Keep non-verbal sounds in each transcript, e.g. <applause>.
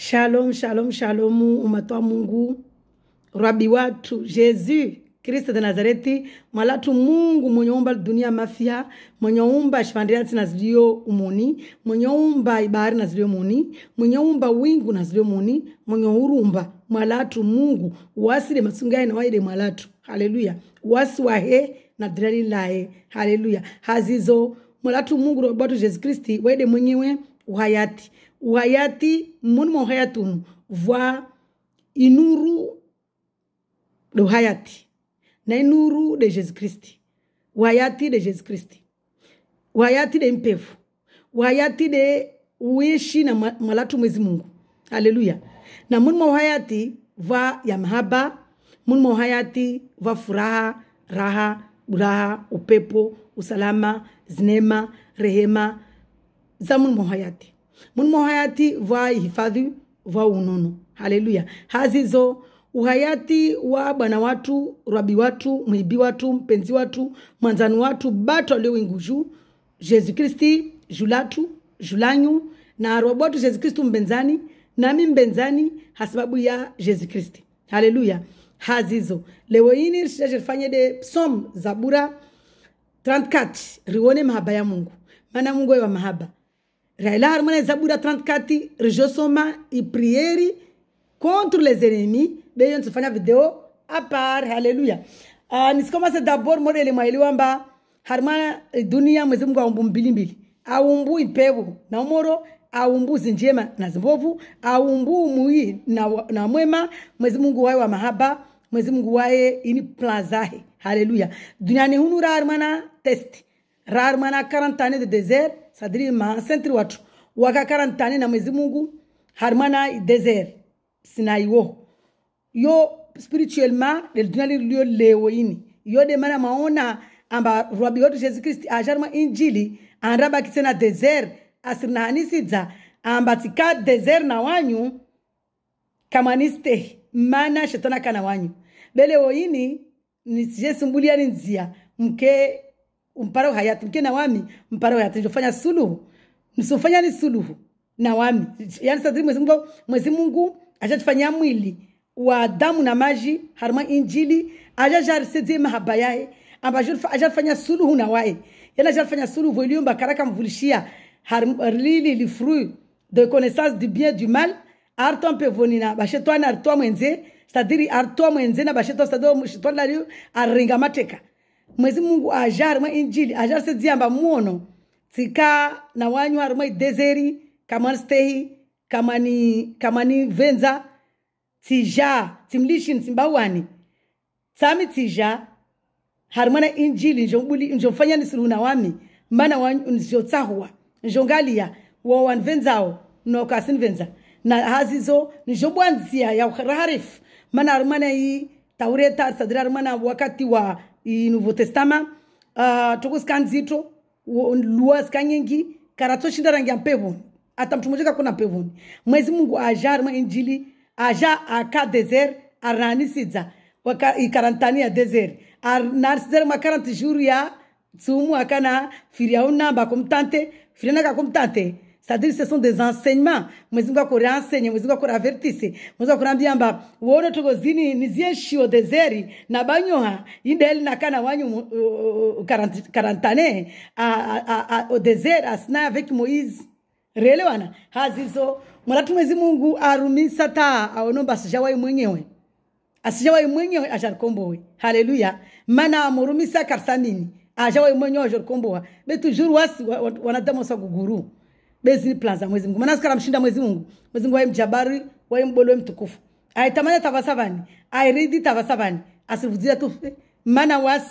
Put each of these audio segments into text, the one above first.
Shalom, shalom, shalom, umatoa Mungu, rabi watu, Yesu Kristo de Nazareti, mwalatu Mungu mwenye umba dunia mafia, mwenye umba shifandiati na zilio umuni, umba ibari na zilio mwenye umba wingu na zilio muni, mwenyeurumba mwalatu Mungu wasile masungai na waile mwalatu. Haleluya. Wasi wahe na dirali lae. Haleluya. Hazizo mwalatu Mungu robatu Yesu Kristi, wede mwenyewe uhayati wayati mmoni mwa uhayatunu vwa inuru de uhayati na inuru de jesu kristi wayati de jesu kristi wayati de mpevu wayati de uishi na malatu mwezi mungu haleluya na mmoni mwa uhayati vwa ya mahaba mmoni mwa uhayati vwa furaha raha buraha upepo usalama zinema rehema za mmoni mwa munimo hayati hifadhi va unono haleluya hazizo uhayati wa bwana watu rabi watu mwibi watu mpenzi watu mwanzani watu bato aliowingu juu jesu kristi julatu julanyu na robo watu jesu kristu mbenzani nami mbenzani hasababu ya jesu kristi haleluya hazizo leo ini rifanye de psom zabura 34 riwone mahaba ya mungu maana mungu ewa mahaba Raila a Zaburi 34 rejosoma e priere contre les ennemis. Beyo nitafanya video a par. Haleluya. Uh, ah, nisikomase dabor mode ile mba harmana eh, dunia mwezi Mungu aumbu mbili mbili. Aumbu ipevu na umoro aumbu zinjema na zimbovu aumbu umui na, na mwema mwezi Mungu wae wa mahaba mwezi Mungu wae ini plan zahe. Haleluya. Duniani hunu rarmana test. Rarmana 40 années de désert sadiri ma sentri watu wakakarantani na mwezi mungu harmana desert sinaiwo yo spirituellement lelidunali lio lewo ini yo de mana maona amba rwabi yotu jesu kristi ajarma injili anrabakise na desert asirinahanisibza amba tika dezer na wanyu kamaniste mana shetona kana wanyu belewo ini nisije sumbulia ni nzia mke mparo hayati mke na wami mparo hayati njofanya suluhu msofanya ni suluhu na wami yani sadri mwezi mungu mwezi mungu ajatufanyia mwili wa damu na maji harma injili ajajarisedzee mahaba yae ambayo ajafanya suluhu na wae yana ajafanya suluhu iliyomba karaka mvulishia lili fruit de connaissance du bien du mal arto bashetwa na arto mwenze sadiri arto mwenze na bashetwa sadiri shitwana liyo aringa mateka mwezi mungu aja arimwe injili aja arisedziamba muono tsika na wanyu arimwe idezeri kamani stehi kamani kamani venza tija timlishini timbawani tsami tija harimwe na injili nzomfanyanisirhu na wami mana wanyu nzotsahuwa nzongaliya wowanvenzawo nokasinvenza na hazizo nzobwanzia ya raharifu mana arimwe na i taureta arisadira arimwe na wakati wa i nouveau testament uh, ah, toko sikanzito luwa sikanyengi kara tsoxindarangia mpevoni ata mtu mmoja kakona mpevoni mwezi mungu aja arimwa injili aja aka desert arinaanisidza ikarantani ya desert arinaanisizare mwa 40 jour ya tsumu akana firiaunamba komutante firinaka komtante C'est-à-dire ce sont des enseignements. Mwenyezi Mungu akurensenya, Mwenyezi Mungu akuravertise. Mwenyezi akurambia amba uone toko zini nizie shio dezeri na banyoha indeli na kana wanyu karantane au dezeri asna avec Moïse. Reelewana? Hazizo mwanatu Mwenyezi Mungu arumisa taa aonomba asijawahi mwenyewe. Asijawahi mwenyewe asharikombowe. Haleluya. Maana amurumisa karsamini. Ajawahi mwenyewe asharikomboa. Mais toujours wasi wanadamu wa, wa, wa, wa, wa, wa, wa, wa, wa, bezi plan za Mwezi Mungu. Maana mshinda Mwezi Mungu. Mwezi Mungu wae mjabari, wae mbolo, wae mtukufu. Aitamanya tavasavani, airidi tavasavani. Asivuzia tu eh, mana was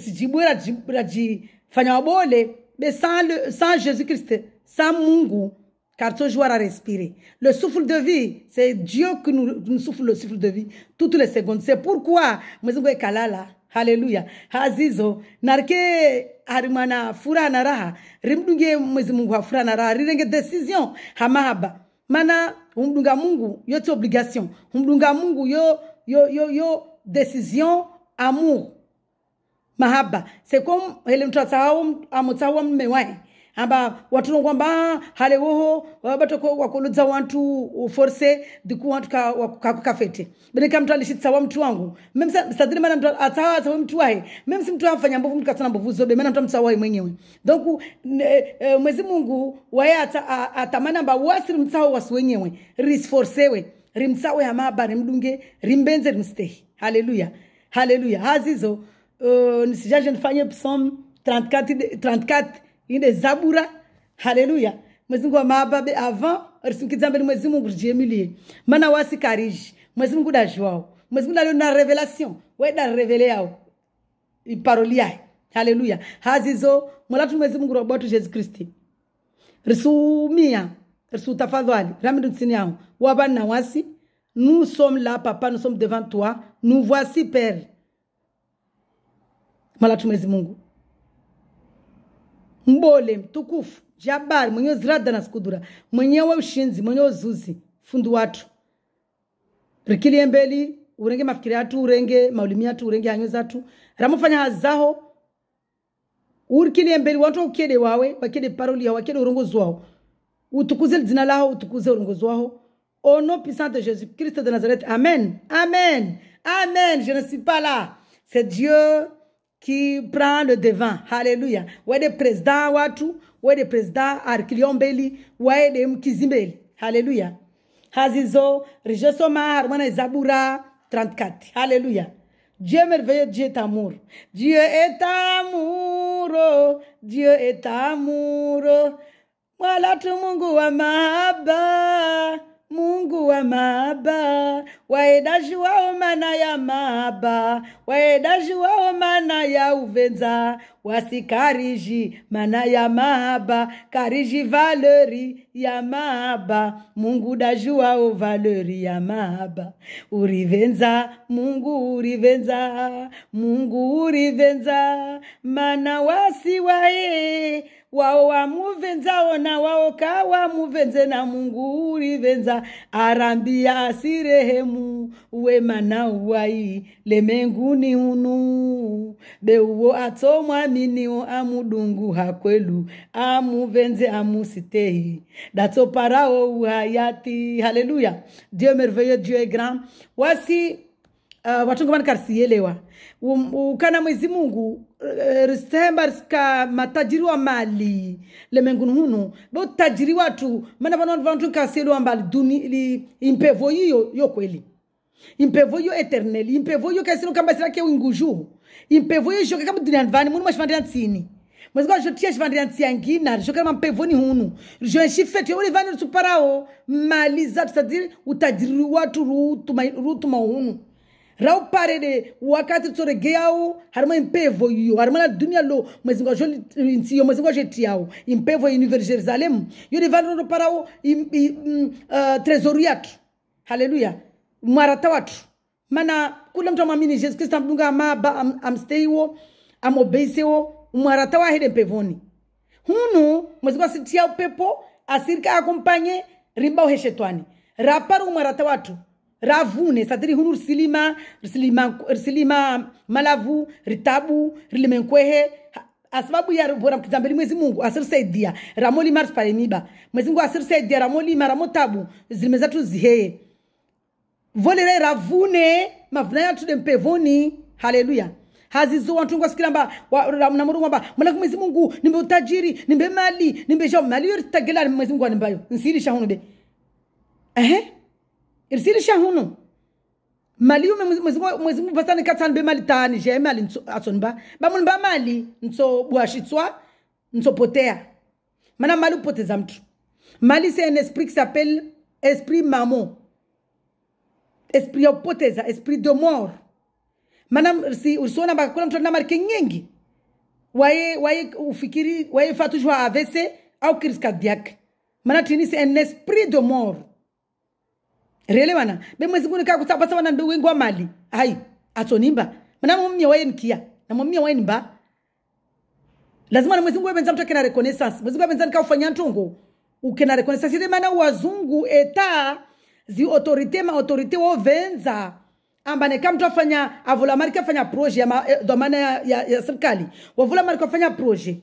sijibwe raji fanya wabole mais sans, le, sans Jésus-Christ, sans Mungu, car toujours à respirer. Le souffle de vie, c'est Dieu qui nous, nous, souffle le souffle de vie toutes les secondes. C'est pourquoi Mwezi Mungu kalala. Hallelujah. Hazizo narke hari mwana furaha na raha rimdunge mwezi mungu ha na raha rirenge decision hamahaba mana humdunga mungu yo obligation humdunga mungu yo yo yo yo decision amour mahaba c'est comme ele mtu amutsahau mume wae amba watulungu mba hale woho batoko wakuludza wantu uforse diku wantu kakukafete ka, bereka mtu alishitsawa mtu wangu msadhiri mana mtu atsawa atsawa mtu wahe memsi mtu afanya mbovu mtu katana mbovu zobe mana mtu amtsawahi mwenyewe donc e, e, mwezi mungu waye atamana mba wasi mtsao wasi wenyewe risforsewe rimtsawe hamaba rimdunge rimbenze rimstehi haleluya haleluya hazizo uh, nisijaje nifanye psalm 34 34 inde zabura haleluya mwezi mungu wa maababe avant risimukidzambe ni mwezi mungu rijemilie mana wasikariji mwezi mungu dajwao mwezi mungu dalio na revelation weda revele yao iparoli yaye haleluya hazizo mulatu mwezi mungu robotu jesu kristi risiumia risutafadhali raminditsini yao wabani Wabana wasi nous sommes là papa nous sommes devant toi nous voici père malatu mwezi mungu mbole mtukufu jabari mwenye zirada na skudura mwenye wa ushinzi mwenye uzuzi fundu watu rikilie embeli urenge mafikiri atu urenge maulimi atu urenge hanyo zatu ramufanya hazaho urikilie embeli watu ukede wawe wakede paroli ya wakede urongozi wao utukuze jina lao utukuze urongozi wao au nom puissant de Jésus-Christ de Nazareth amen amen amen je ne suis pas là c'est Dieu qui prend le devant. Président est le Président watu, Beli Où est le mkizimbeli. Hallelujah. Hazizo, Rijesoma, Harmona Zabura 34. Hallelujah. Dieu merveilleux, Dieu est amour. Dieu est amour, oh. Dieu est amour. Voilà tout mon goût à Mungu wa maaba waedaji wao mana ya maba, waedaji wao mana ya uvenza wasikariji mana ya maba, kariji valeri ya maba, Mungu daji wao valeri ya maba, urivenza Mungu urivenza Mungu urivenza mana wasi wae wao wamuvenza ona wao kawamuvenze na mungu ulivenza arambia asirehemu wema uwai lemenguni unu beuwo atomwaminio amudungu hakwelu amuvenze amusitehi o uhayati haleluya dieu merveilleux dieu est grand wasi uh, watungu ukana mwezi mungu Eh, risemba risika matajiri wa mali lemengunu hunu bo watu mana vanhu vantu nkaseliwa mbali duni li impevo yiyo yo kweli impevo yo eternel impevo yo kaisilo kamba ke winguju impevo yo shoka kamba duniani vani munu mashivandira tsini mwezi kwa shotia shivandira tsiangina rishoka ma mpevoni hunu risho shifete uri vani ritsuparawo mali za tusadiri utajiri watu ruutuma hunu raw de wakati tsore geyawo harimo impevo iyo harimo na dunia lo mwezinga jo ntsiyo mwezinga jo tiyawo jerusalem yo rivanrondo mm, uh, tresori yatu haleluya mwarata watu mana kula mtu amwamini jesu kristu amdunga amaba am, amobeisewo mwarata wahede mpevoni hunu mwezinga pepo asirika akompanye rimbao heshetwani raparu mwarata watu ravune satiri hunu risilima risilima risilima malavu ritabu rilime nkwehe asababu ya bora kizambeli mwezi mungu asirisaidia ramolima risipalemiba mwezi mungu asirisaidia mara motabu zilime tu ziheye volere ravune mavuna ya tude mpevoni haleluya hazizo watu wangu wasikira mba na Mungu mba mwana mwezi Mungu nimbe utajiri nimbe mali nimbe jao mali yote tagela mwezi Mungu nimbayo nsirisha hunde ehe irisiri hunu mali ume mwezi mupasani katsani bemali tani je mali atsoni ba bamuni ba mali ntsobwashitswa ntsopotea mana mali upoteza mtu mali c'est un esprit qui s'appelle esprit maman esprit ya upoteza esprit de mort mana si usiona bakakula mtu ana marike nyingi waye waye ufikiri waye fatujwa avese au kirisi cardiaque mana tini c'est un esprit de mort relevana bemwezinguni kakutsapasavana ndiwingwa mali hayi atsonimba mnamo mmya wayenkiya namo mmya wayenimba lazima na mwezingu webenza mtu akena reconnaissance mwezingu nika ufanya ntungu ukena reconnaissance ile mana wazungu eta zi autorite ma autorite wovenza amba kama mtu afanya avula mari kafanya projet ma eh, ya, ya, ya serikali wavula mari kafanya projet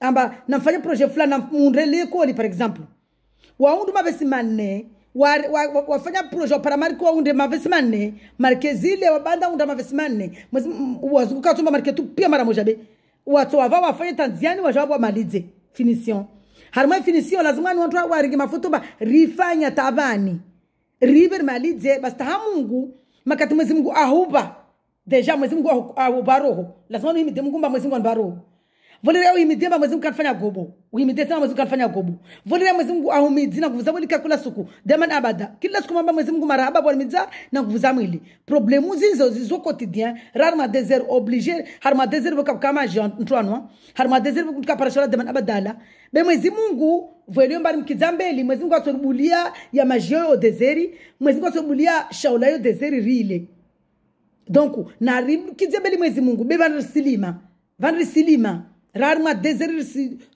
amba namfanya projet fulani na mundele koli par exemple waundu mabesi manne wafanya proje waparamariki waunde mavesi manne marike zile wabanda unda mavesi manne wazunguka watomba marike tu pia mara moja be watu wava wafanye tanziani wajawabwa malize finition harimo finition lazima ni watu waringe mafutuba rifanya tabani riber malize basi taha mungu makati mwezi mungu ahuba deja mwezi mungu ahuba roho lazima nimide mungu mba mwezi mungu ahuba Voli leo imidie mba mwezi Mungu kanifanya gobo. Uimidie sana mwezi Mungu kanifanya gobo. Voli leo mwezi Mungu ahumidzi na nguvu za mwili kila siku. Daman abada. Kila suku mamba mwezi Mungu marahaba bwa midza na nguvu za mwili. Problemu zizo zizo ma Rarma desert obligé. Harma desert boka kama Jean Antoine. Harma desert boka parashala daman abadala. Be mwezi Mungu mbari mbali mkizambeli mwezi Mungu atorubulia ya majio yo dezeri Mwezi Mungu atorubulia shaula yo dezeri rile. Donc, na ribu kizambeli mwezi Mungu. Be vanrisilima. Vanrisilima rarima deseri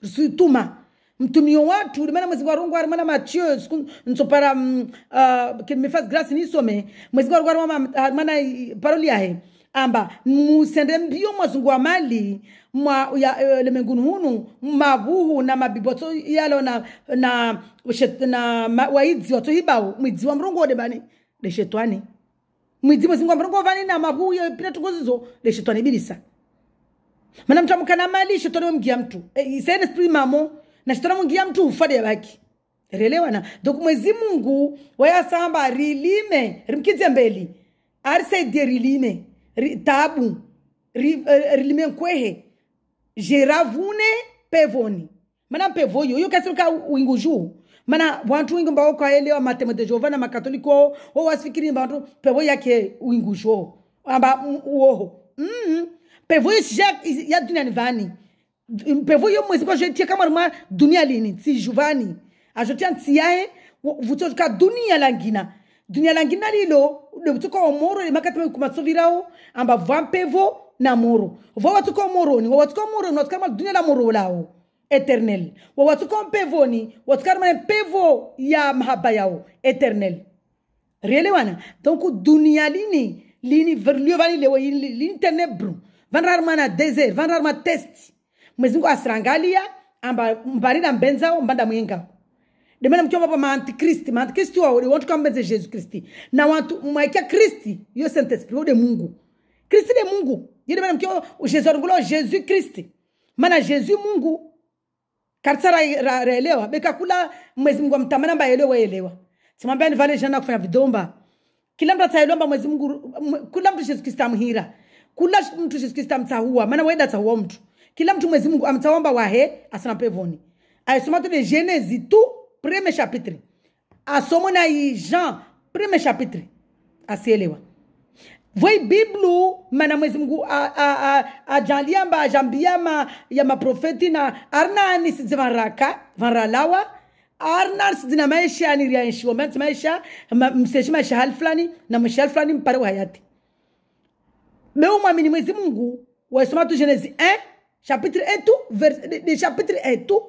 risituma mtumio watu limene mwezi wa rungu arimana mathiyo nsopara mm, ah, kini mifaz grasi nisome mwezi wa rungu arimana ah, paroli yahe amba musende mbio mwazungu wa mali mwa ya eh, lemengunu hunu mabuhu na mabibotso yalo na na na ma, watu watsohibau mwidzi wa mrungu wa debani odebani leshetwani mwidzi wa mrungu wa vani na mavuhu yapita tukozizo leshetwani bilisa mana mtu amukana mali shetani wemgia mtu e, isene spiri mamo na shetani mungia mtu ufade yabaki na doku mwezi mungu wayasamba rilime rimkidze mbeli arisaidie rilime ri, tabu ri, uh, rilime nkwehe jeravune pevoni mana mpevo yoyo kasirika wingu juu mana wantu wingi mbao kwaelewa matemo de jehova na makatoliko wao wao wasifikiri vantu pevo yake wingu juu amba uoho mm -hmm pevo yeshe ya dunia ni vani pevo yo mwezi kwa jetia kama ruma dunia lini ti juvani ajotia ntiyae vuto ka dunia langina dunia langina lilo vuto kwa omoro makata kumatsovirao amba vampevo na moro vo watu kwa moroni wa watu kwa moroni watu kama dunia la moro lao eternel wa watu kwa mpevoni watu kama mpevo ya mahaba yao eternel rielewana donc dunia lini lini verlio vani lewo lini tenebru vandiraromana desert vandiraroma test mwezi ngo asirangalia amba mbarira mbenzao mbanda mwingao demene mchomba pa maantikristi maantikristi wao de wantu mbenze jesu kristi na wantu mwaikia kristi yo saint esprit ude mungu kristi de mungu yede mene mchomba jesu arungulo jesu kristi mana jesu mungu kabisa raelewa ra, ra bekakula mwezi mungu amtamana mba elewa elewa simwambia ni vale jana kufanya vidomba kila mtu ataelewa mba mwezi mungu kula mtu jesu kristi amuhira kuna mtu shisikista mtahua maana waenda tahua mtu kila mtu mwezi mungu amtaomba wahe asana pevoni aisomate de genesi tu premier chapitre asomwe na jean premier chapitre asielewa voi biblu mana mwezi mungu ajaliamba ajambiama ya maprofeti na arna ani sidzi vanraka vanralawa arna sidzina maisha aniriaishiwa manti maisha mseshi maisha hali fulani na maisha hali fulani mpare wa hayati leo mwamini mwezi mungu wasoma tu genesi 1 chapitre 1 vers, de, de chapitre 1 tu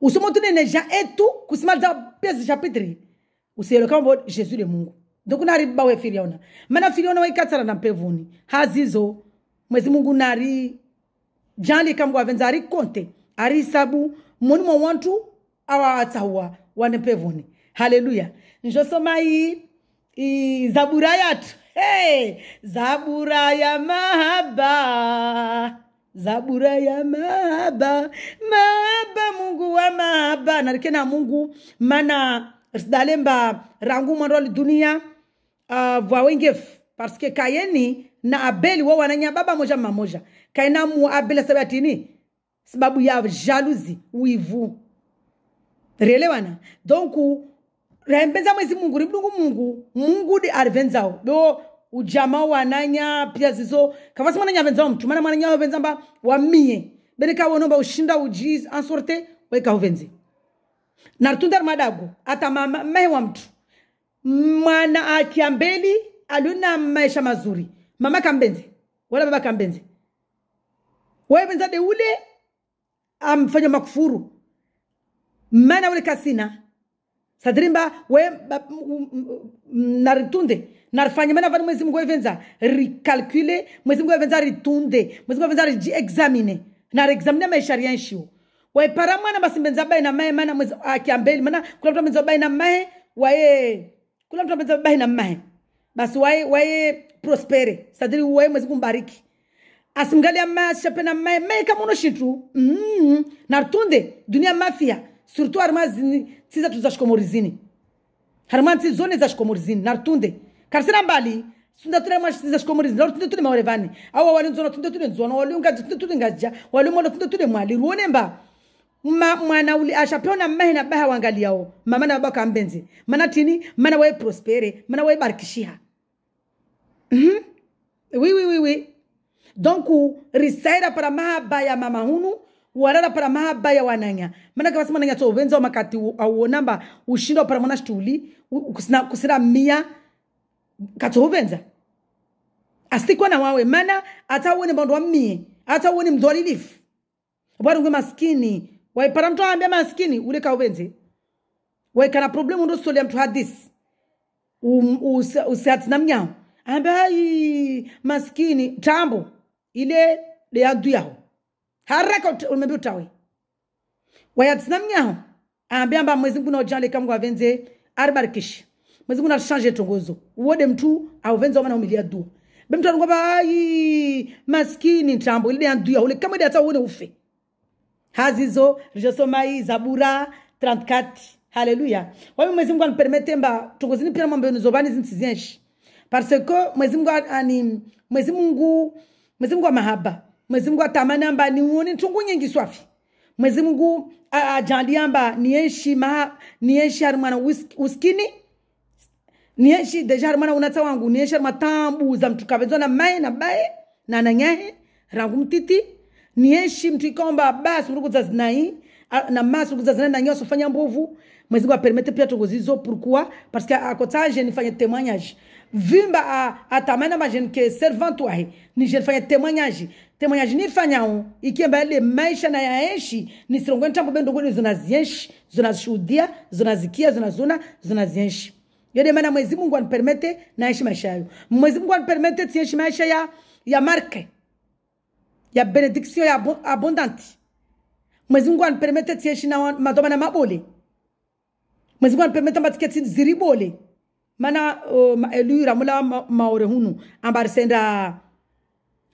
usoma tu nene jean 1 tu kusimaliza piese chapitre Ou c'est le jesu de mungu donc nari bawe firiona mana firiona waikatsala na mpevuni hazizo mwezi mungu nari janli kambo avenza konte ari sabu moni mwa awa atsawa wane mpevuni haleluya njosoma i, i zabura hey, zabura ya mahaba zabura ya mahaba mahaba mungu wa mahaba narikena mungu mana sidalemba rangu mwandoli dunia uh, vwa wengef kayeni na abeli wo wananya baba moja mama kaina mu abeli sababu atini sababu ya jalousie wivu relewana donc raimbenzamwezi mungu ri mdungu mungu mungu di arivenzao do ujamaa wananya pia zizo kavasi mwananya venza mtu mana mwananya wavenza mba wamie bereka wonomba ushinda ujiz ansorte weka uvenze nartundar madago ata mamae wa mtu mwana akiambeli aluna maisha mazuri mama kambenze wala baba kambenze wevenza de ule amfanya makufuru mana ule kasina sadrimba we naritunde na mena vani mwezi mungu aivenza rikalkule mwezi mungu aivenza ritunde mwezi mungu aivenza rijiexamine na riexamine maisha rianshiwo waipara mwana basimbenza na mae mana mwezi akiambeli ah, mana kula mtu amenza na mae waye kula mtu amenza na mae basi waye waye prospere sadiri waye mwezi kumbariki asimgali ya mae asishape na mae mae kama uno shitu mm -hmm. na ritunde dunia mafia surtout arima zini tiza tuzashikomorizini harima nti zone za zashikomorizini na ritunde kharisira mbali tunda tule mwashitinza shikomulizi lalo tunde tule maorevani awa walinzona tunde tule nzona waliungaja tunde tule ngaja waliumola tunde tule mwali ruone mba Ma, mwana uli ashapona mmahe na baha wangaliao mama na baba kambenzi mana tini mana wewe prospere mana wewe barikishiha mhm mm oui oui oui oui donc risaira para mahaba ya mama hunu warara para mahaba ya wananya mana kwa sema nanya to wenzo makati au namba ushindo para mwana shtuli kusina kusira mia katsoupedza na wawe mana ata wone atawone pandu wammiye atawone mdwalilifu waringwe maskini wai para mtu aambe maskini ule kaupedze waikana problemu ndosolea mthu hadisi um, usihati na mnyawo aambe ayi maskini tambo ile deyandu yawo haraka umebi utawe wai na mnyawo aambe amba mwezi mkuna ujale kwa venze aribarikishe mwezi mungu alishaje tongozo uode mtu auvenza omana umiliadua bemtu alikwamba ayi maskini ntambo ilide yanduya ule kama ide hata uone ufe hazizo rijosomai zabura 34 haleluya kwa hiyo mwezi mungu anipermete mba tongozini pia mambo nizobani zinsizienshi parce que mwezi mungu ani mwezi mungu mwezi mungu mahaba. mwezi mungu atamani amba uone ntungu nyingi swafi mwezi mungu ajalia amba nienshi ma nienshi hari mwana uskini niye deja jari mwana unatsa wangu niye tambu za mtu kavezo na mae na bae na nanyahe rangu mtiti nieshi mtu ikomba basi za zinai na masu za zinai na nyoso fanya mbovu mwezingu apermete pia togozizo pourquoi purkua que akota jeune fanya témoignage vimba atamana ma jeune que servante wahe ni jeni fanya temanyaji temanyaji ni fanya on mba ele maisha na yaeshi ni sirongo ntambo bendo kwenye zona zieshi zona shuhudia zona zikia zona zona zona zieshi Yo de mana mwezi Mungu anipermete naishi maisha hayo. Mwezi Mungu anipermete tiishi maisha ya, ya marke ya benediction ya ab Mwezi Mungu anipermete tiishi na madomana mabole. Mwezi Mungu anipermete matiketi ziribole mana uh, ma, elura mula ma, maore hunu ambar senda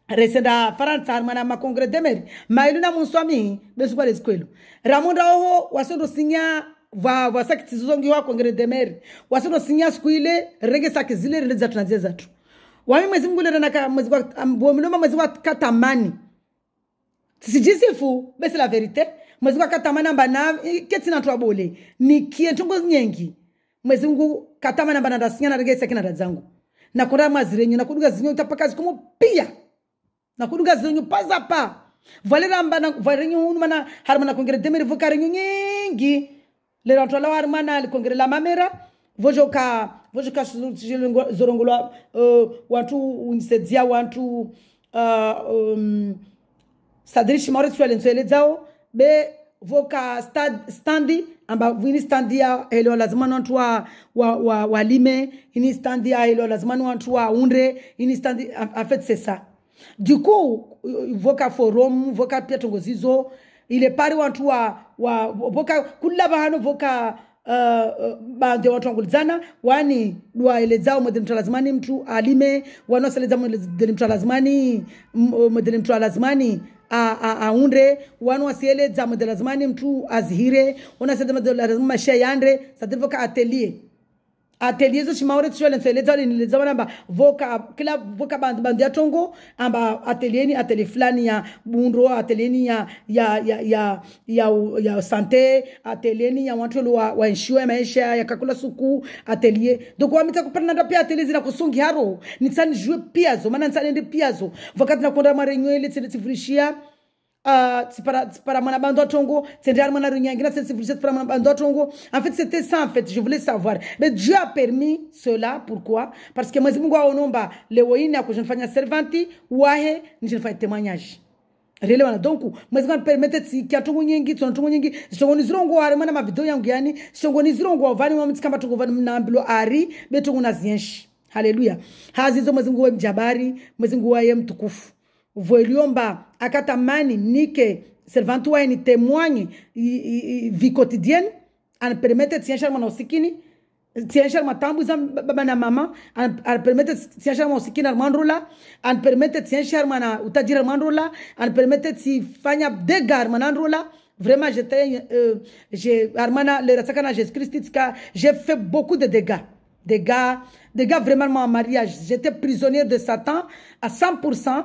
resenda faransa mana ma congre demeri maeluna munswami besukwa leskwelo Ramonda oho wasendo singa va vasakidzizongi vakhongere demeri wasinosinya siku ile rengesaki zile rine dzatu na dziye dzatu wami mwezi mungu lerenaka mwezi womiloma mwezi wa katamani tisijisifu bese la verite mwezi wa katamani amba na ketsinatu abole nikie ntongo nyengi mwezi mungu katamani amba nadasinya na nada dzangu nakora mazirenyu nakuduga zinyo utapakazi komo pia na nakuduga zinyo paza pa pazapa valeramba varenyu unumana harimana kongere demeri vokarenyu nyingi le rantro la wary manali la mamera vojoka vojoka zorongolwa uh, wantu unisedzia wantu uh, um, sadirishi maore tswele dzao be voka stad, standi amba ini standi ya helo lazima ni wantu wa, wa, wa, walime ini standi ya helo lazima ni wa unde ini standi en fait du coup voka forum voka pia tongozizo ile pari wanthu wa, wa voka kula pano voka Uh, uh banze wanthu ankulizana wani dwaelezao mwedheli mthu alazimani mthu alime wanosaleza mwedheli mthu alazimani uh, mwedheli mthu alazimani aunde wanu asieledza mwedheli lazimani mthu azihire wanaseleza mwedheli lazimani mashiya yandre voka atelie ateliyese chimaure tisholense ledzari niledza vanamba voka kila voka bandi bandi ya tongo amba atelieni ateli fulani ya bundo atelieni ya ya ya ya ya, ya ya sante atelieni ya watu wa wa ya maisha ya kakula suku atelie donc wamita kupana nda pia atelier na kusungi haro nitsani jwe piazo mana nitsani ndi piazo vakati nakonda mare nywele tsile tsivulishia tsipara mwana tsipara mwana en fait c'était ça en fait je voulais savoir mais Dieu a permis cela pourquoi parce que Mwenyezi Mungu aonomba leo hii akuzinifanya servanti wahe njinifanya témoignage relevana donc mwezi maniperimete tsiki atongo nyingi tsono tongo nyingi zitongoni zirongo ari mana mavideo yangu yani zitongoni zirongo avani mamutsikamba tongo vani mnambilo ari betongo na zienshi haleluya hazizo mwezi mungu wemjabari mwezi mungu waye mtukufu Voeliomba akatamani nike servantu toi ni témoigne vie quotidienne ana permete tiensha mwana usikini tiensha matambuza baba na mama ana permete tiensha mwana usikini armandrula ana permete tiensha mwana utajira armandrula si permete tifanya arman rula Vraiment, j'étais, euh, j'ai, Armana, le rasakana jésus j'ai fait beaucoup de dégâts dégâts dégâts vraiment mon mariage. J'étais prisonnier de Satan à 100%.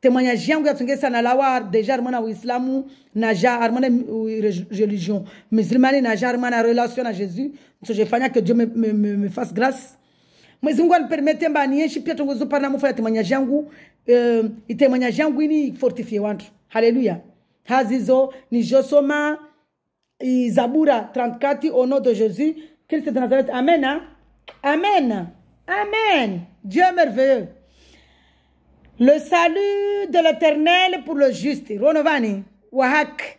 témoignage yangu ya tungesa déjà lawa deja armana na ja armana religion musulmane ja armana relation na jésus ntojefanya que dieu me, me, me, me fasse grâce mwezi mungu anipermete mba anienshi pia tongozo pana mufanya témoignage yangu uh, itémoignage yangu ini fortifie wantu haleluya hazizo nijosoma zabura 34 au nom de jésus christ de nazareth amen hein. amen amen dieu merveilleux Le salut de l'Éternel pour le juste. Ronovani, wahak.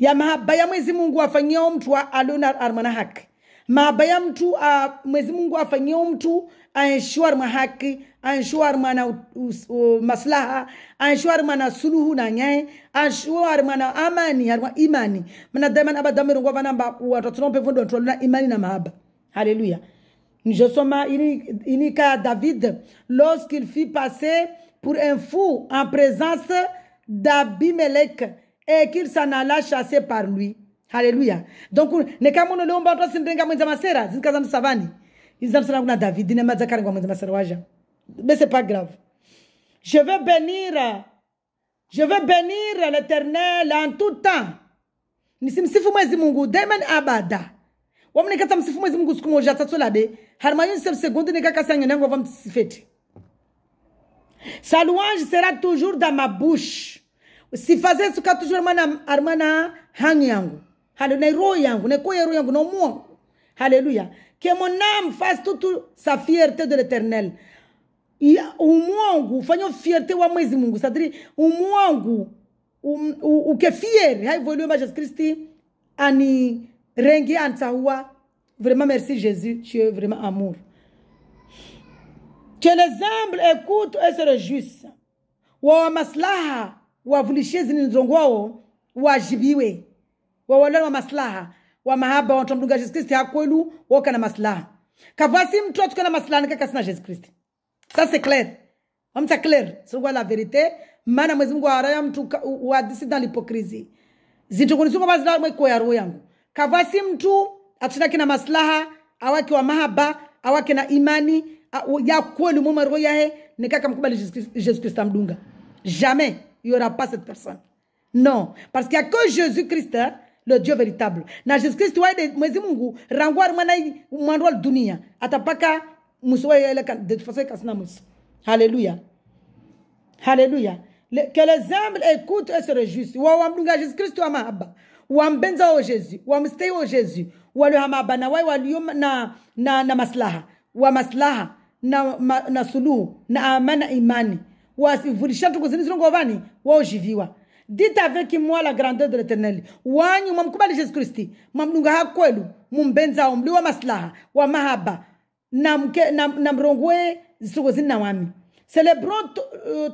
Ya mahaba ya Mungu afanyao mtu aluna armana haki. Mahaba ya mtu a mwezi Mungu afanyao mtu anshwar mwa haki, anshwar mwana maslaha, anshwar mwana suluhu na nyaye, anshwar mwana amani, harwa imani. Mana daima abadamu rongo vana mba watoto nopevundo luna imani na mahaba. Hallelujah. je sommes unique David lorsqu'il fit passer pour un fou en présence d'Abimelech et qu'il s'en alla chasser par lui. Alléluia. Donc, ne kamono leo mbanto sindenga mwenza masera, savani msavani. Izamsana kuna David, ne mazakari kwa mwenza masera waja. Mais c'est pas grave. Je veux bénir, je veux bénir l'éternel en tout temps. Nisimsifu mwezi mungu, demen abada. wamunekatsa msifu mwezi mungu siku moja atsatso labe segundi nsevu segonde nekakasangenango ava mtisifete sa louange sera toujours dans ma bouche sifa zetu ka toujours mana armana hangi yangu halo na roho yangu na koya roho yangu na mwangu haleluya que mon âme fasse toute sa fierté de l'éternel umwangu fanyo fierté wa mwezi mungu sadiri umwangu um, uke fieri haivoiliwe ma jesu kristi ani Rengi Antawa, vraiment merci Jésus, tu es vraiment amour. Que les humbles écoutent et se réjouissent. Wa maslaha, wa vulishezi nizongwao, wa jibiwe. Wa walona wa maslaha, wa mahaba wa mtamdunga Yesu Kristo Wa kana na maslaha. Kavasi mtoto kana maslaha nika kasina Jésus-Christ. Ça c'est clair. On ça clair quoi la vérité. Mana Mwenyezi wa araya mtu uadisi dans l'hypocrisie. Zitukunisungwa bazila mweko ya roho kavaa mtu atushinaki na maslaha awake wa mahaba awake na imani ya kweli mumu roho yahe nekaka mkubali Yesu Kristo amdunga jamais il y aura pas cette personne non parce qu'il y a que jésus christ hein, le Dieu véritable. Na Christ Kristo waende Mwenyezi Mungu rangwa mwana mwandu wa dunia atapaka musowe ile kan de façon kasina mus. Hallelujah. Hallelujah. Le, que les humbles écoutent et se réjouissent. Wa wa mdunga Yesu Kristo ama haba. wambenza Jésus, wamstei o Jésus, waliohamabana wai walio na, na, na maslaha wa maslaha na, ma, na suluhu na amana imani wasivulisha tukuzini zilongovani waojiviwa dites avec moi la grandeur de l'éternel wanyu mwamkubali Yesu Kristi mwamdunga hakwelu mumbenzao mliwa maslaha wa mahaba na, mke, na, na mrongwe zilongo zini na wami celebrons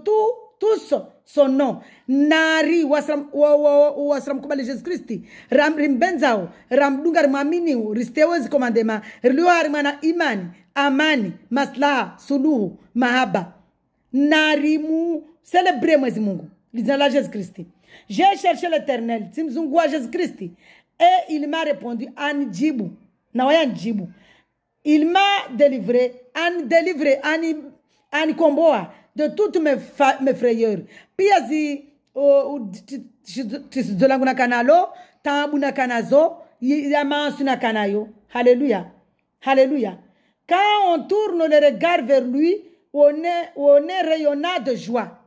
tous tous son nom. Nari wasram, wa, wa, wasram kubali Yesu Kristi. Ram, rimbenzao, ramdunga rimwaminiu, ristewezi komandema, riliwarimwa na imani, amani, maslaha, suluhu, mahaba. mu. celebre mwezi Mungu. Jina Jésus Christ. J'ai cherché l'Éternel, Timzungwa Jésus Christ, et il m'a répondu anjibu, nawaya jibu. Il m'a délivré, an délivré, an, ani komboa de toutes mes, mes frayeurs pia zi tisizo langu kanalo lo taabu kanazo ya yamansu na kanayo haleluya haleluya quand on tourne le regard vers lui on est, on est rayonnant de joie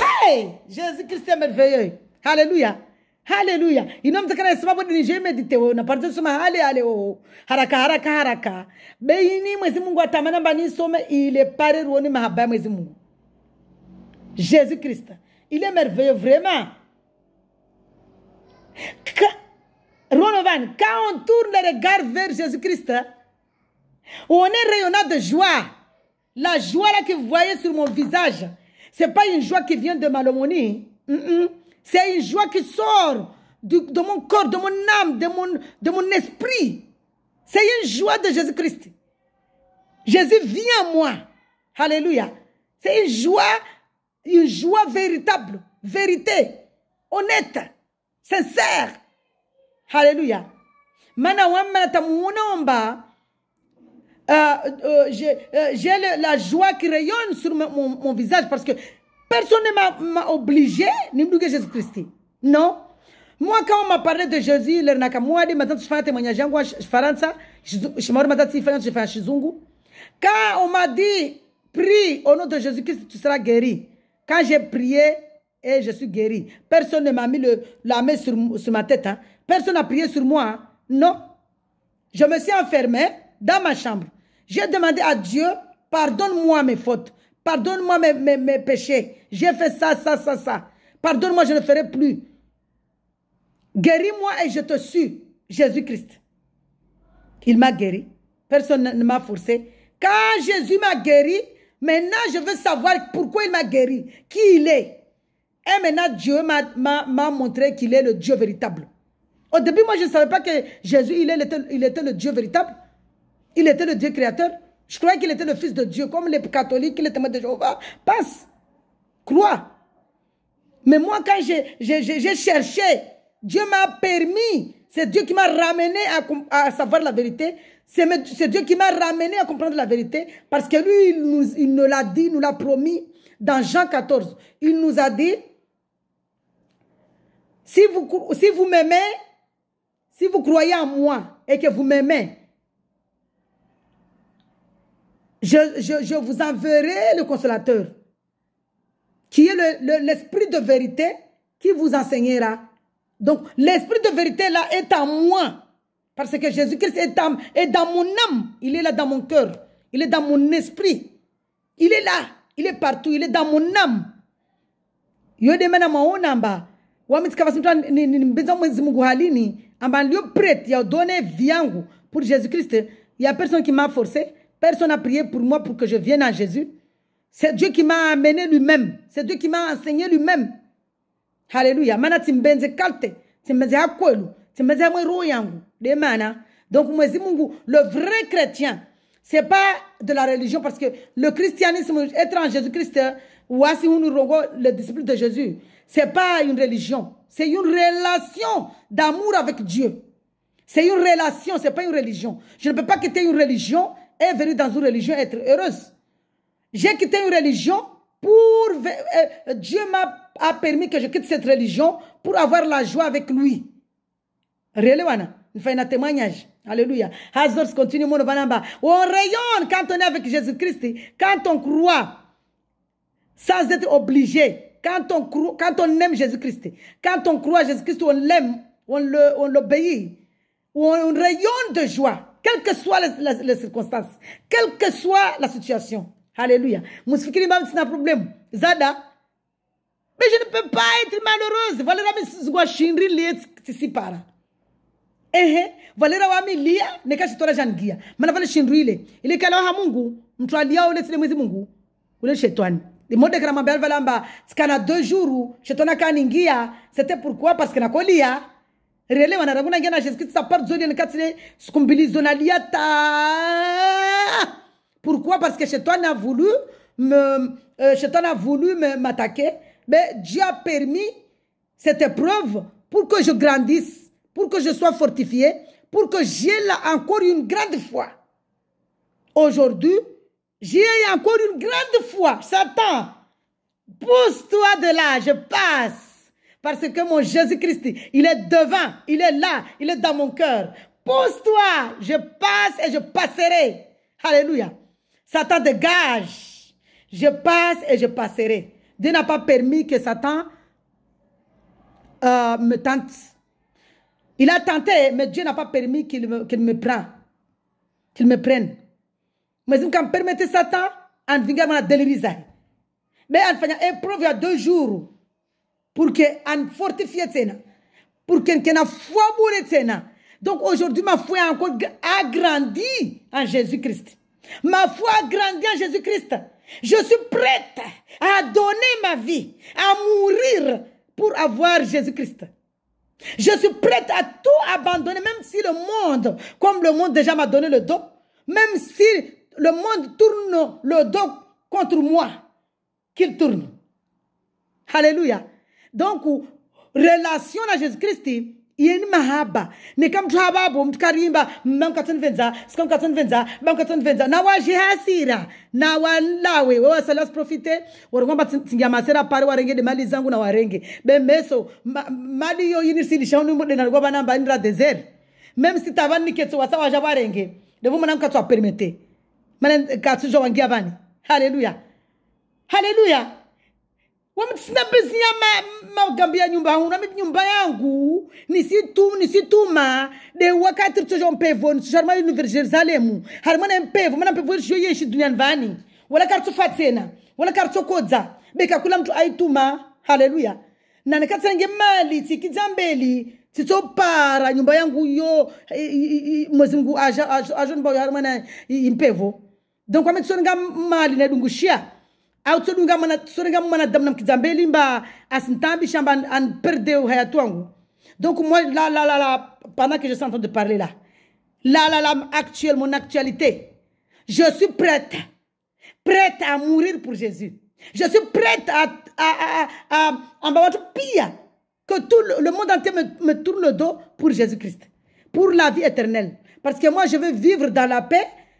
hey! jésus-christ est merveilleux haleluya haleluya inomzekana yasimama dinije imedite wewe unapata soma hale hale oh, oh haraka haraka haraka beini mwezi Mungu atamana mba some ile pare ruoni mahaba mwezi Mungu Jésus Christ il est merveilleux, vraiment. Ronovan, quand on tourne le regard vers Jésus-Christ, on est rayonnant de joie. La joie là que vous voyez sur mon visage, ce n'est pas une joie qui vient de ma mm, mm. C'est une joie qui sort de mon corps, de mon âme, de mon, de mon esprit. C'est une joie de Jésus-Christ. Jésus vient à moi. Alléluia. C'est une joie une joie véritable, vérité, honnête, sincère. Alléluia. Euh, euh, j'ai euh, la joie qui rayonne sur mon, visage parce que personne ne m'a obligé, ni que Jésus-Christ. Non. Moi, quand on m'a parlé de Jésus, dit maintenant je fais un en français, je je chizungu. Quand on m'a dit, prie au nom de Jésus-Christ, tu seras guéri. Quand j'ai prié et je suis guéri, personne ne m'a mis la main sur, ma tête. Hein. Personne n'a prié sur moi. Hein. Non. Je me suis enfermé dans ma chambre. J'ai demandé à Dieu, pardonne-moi mes fautes. Pardonne-moi mes, mes péchés. J'ai fait ça, ça, ça, ça. Pardonne-moi, je ne ferai plus. Guéris-moi et je te suis, Jésus-Christ. Il m'a guéri. Personne ne m'a forcé. Quand Jésus m'a guéri, Maintenant, je veux savoir pourquoi il m'a guéri, qui il est. Et maintenant, Dieu m'a montré qu'il est le Dieu véritable. Au début, moi, je ne savais pas que Jésus, il était, il était le Dieu véritable. Il était le Dieu créateur. Je croyais qu'il était le fils de Dieu, comme les catholiques, les témoins de Jéhovah. Passe, crois. Mais moi, quand j'ai cherché, Dieu m'a permis, c'est Dieu qui m'a ramené à savoir la vérité. C'est Dieu qui m'a ramené à comprendre la vérité parce que lui, il nous, il nous l'a dit, il nous l'a promis dans Jean 14. Il nous a dit, si vous, si vous m'aimez, si vous croyez en moi et que vous m'aimez, je, vous enverrai le consolateur, qui est l'esprit de vérité qui vous enseignera. Donc, l'esprit de vérité là est en moi. Parce que Jésus-Christ est dans, est dans mon âme. Il est là dans mon cœur. Il est dans mon esprit. Il est là. Il est partout. Il est dans mon âme. Yode mena maona mba. Wamitsika vasimtwa nimbeza mwezi mungu halini. Amba lieu prête ya donner vie pour Jésus-Christ. Il n'y a personne qui m'a forcé. Personne n'a prié pour moi pour que je vienne à Jésus. C'est Dieu qui m'a amené lui-même. C'est Dieu qui m'a enseigné lui-même. Alléluia. Mana timbenze kalte. Timbenze akwelu. Timbenze mwe yangu. Donc le vrai chrétien, c'est pas de la religion parce que le christianisme être en Jésus-Christ, le disciple de Jésus, c'est pas une religion, c'est une relation d'amour avec Dieu. C'est une relation, c'est pas une religion. Je ne peux pas quitter une religion et venir dans une religion et être heureuse. J'ai quitté une religion pour euh, Dieu m'a permis que je quitte cette religion pour avoir la joie avec lui. Réellement, hein fait un témoignage. Alléluia. continue mon On rayonne quand on est avec Jésus-Christ. Quand on croit, sans être obligé. Quand on, quand on aime Jésus-Christ. Quand on croit Jésus-Christ, on l'aime. On l'obéit. On, on, rayonne de joie. Quelles que soient les, circonstances. Quelle que soit la situation. Alléluia. Moussifikiri c'est un problème. Zada. Mais je ne peux pas être malheureuse ehe valera wamilia nekashitora shangia mana vale shindu ile ile kalaha mungu mtu aliao ile sile mwezi mungu ule shetani modekera mwambia alivalamba sikana deux jours shetani ingia, c'était pourquoi parce que nakolia rele ingia na jésus christ sa part zolie nikatile siku mbili zonalia ta pourquoi parce que shetani a voulu me, euh, shetani a voulu m'attaquer mais dieu a permis cette épreuve pour que je grandisse pour que je sois fortifié, pour que j'ai là encore une grande foi. Aujourd'hui, j'ai encore une grande foi. Satan, pousse-toi de là, je passe. Parce que mon Jésus-Christ, il est devant, il est là, il est dans mon cœur. Pousse-toi, je passe et je passerai. Alléluia. Satan, dégage. Je passe et je passerai. Dieu n'a pas permis que Satan euh, me tente il a tenté, mais Dieu n'a pas permis qu'il me, me prenne. Qu'il me prenne. Mais il m'a permis Satan, en vingam me délivrer. Mais en faisant épreuve il y a deux jours, pour que en fortifie pour qu'on a foi pour Donc aujourd'hui, ma foi a encore agrandi en Jésus-Christ. Ma foi a grandi en Jésus-Christ. Je suis prête à donner ma vie, à mourir pour avoir Jésus-Christ. Je suis prête à tout abandonner, même si le monde, comme le monde déjà m'a donné le dos, même si le monde tourne le dos contre moi, qu'il tourne. Alléluia. Donc, relation à Jésus-Christ, iyeni mahaba nekamuthu avabo muthu karimba mamukatsanivenza sika mukatsanivenza bamukatsanivenza nawazvihasira nawalawe wewasala siprofite warongwamba tsingia masera pari warenge demali dzangu nawarenge bemheso mali iyo inisindishaunimudena rekwavanambaini radhezeri memusita vaniketso wasawazha warenge devomana mukatsi wapermete mane katsi zvawangiya vani haleluya haleluya wamtisina bizi ya magambia ma, nyumba huna mi nyumba yangu nisitu de wakati tucho mpevo nisharma ni Jerusalemu harma mpevo mana mpevo shio yeshi duniani vani wala kartu fatena wala kartu kodza beka kula mtu aituma haleluya na nikatenge mali tikizambeli titopara nyumba yangu yo mwezi mngu aja aja, aja, aja mpevo donc ametisonga mali na dungushia donc moi là là là là pendant que je suis en train de parler là là là là actuelle mon actualité je suis prête prête à mourir pour Jésus je suis prête à à à à, pire que tout le, monde entier me, me tourne le dos pour Jésus Christ pour la vie éternelle parce que moi je veux vivre dans la paix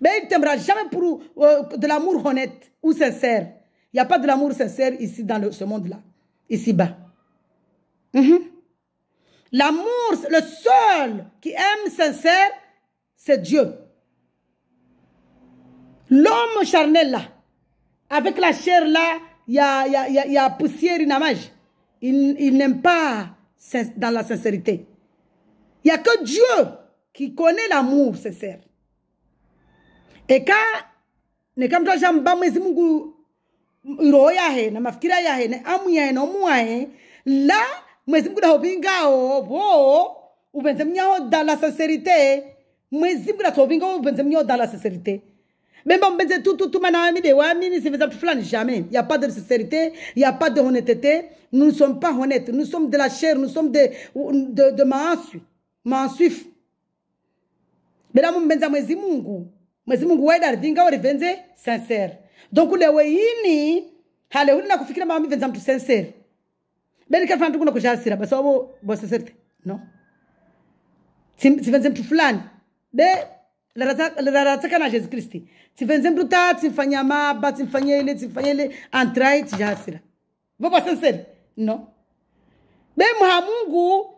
Mais il ne t'aimera jamais pour euh, de l'amour honnête ou sincère. Il n'y a pas de l'amour sincère ici dans ce monde-là, ici-bas. Mhm. L'amour, le seul qui aime sincère, c'est Dieu. L'homme charnel là, avec la chair là, il y a, y, a, poussière, Il, il n'aime pas dans la sincérité. Il n'y a que Dieu qui connaît l'amour sincère eka nekamtasha mba mwezi mungu roho yahe na mafikira yahe na amu yahe na umu wahe la mwezi mungu o bo upenze mnyaho dans la sincérité mwezi mungu datopingawo upenze mnyaho dans la sincérité Même on pense tout, tout, tout, mon ami, des wami, ne se faisant flan, jamais. Il n'y a pas de sincérité, il n'y a pas de honnêteté. Nous ne sommes pas honnêtes. Nous sommes de la chair, nous sommes de, de, de, mansu maasui. Maasuf. Mesdames, on pense à Mungu. Mwezi Mungu wede alivinga walivenze sincere. Donc lewe yini hale hulina kufikira mama venza mtu sincere. Beni kafana fantu kuna kushasira basi wabo bo sincere. No. Sivenze mtu fulani. De laratsaka na Yesu Kristi. Sivenze mtu ta simfanyia maba, simfanyia ile, simfanyia ile antrai tijasira. Vopo sincere. No. Be mha Mungu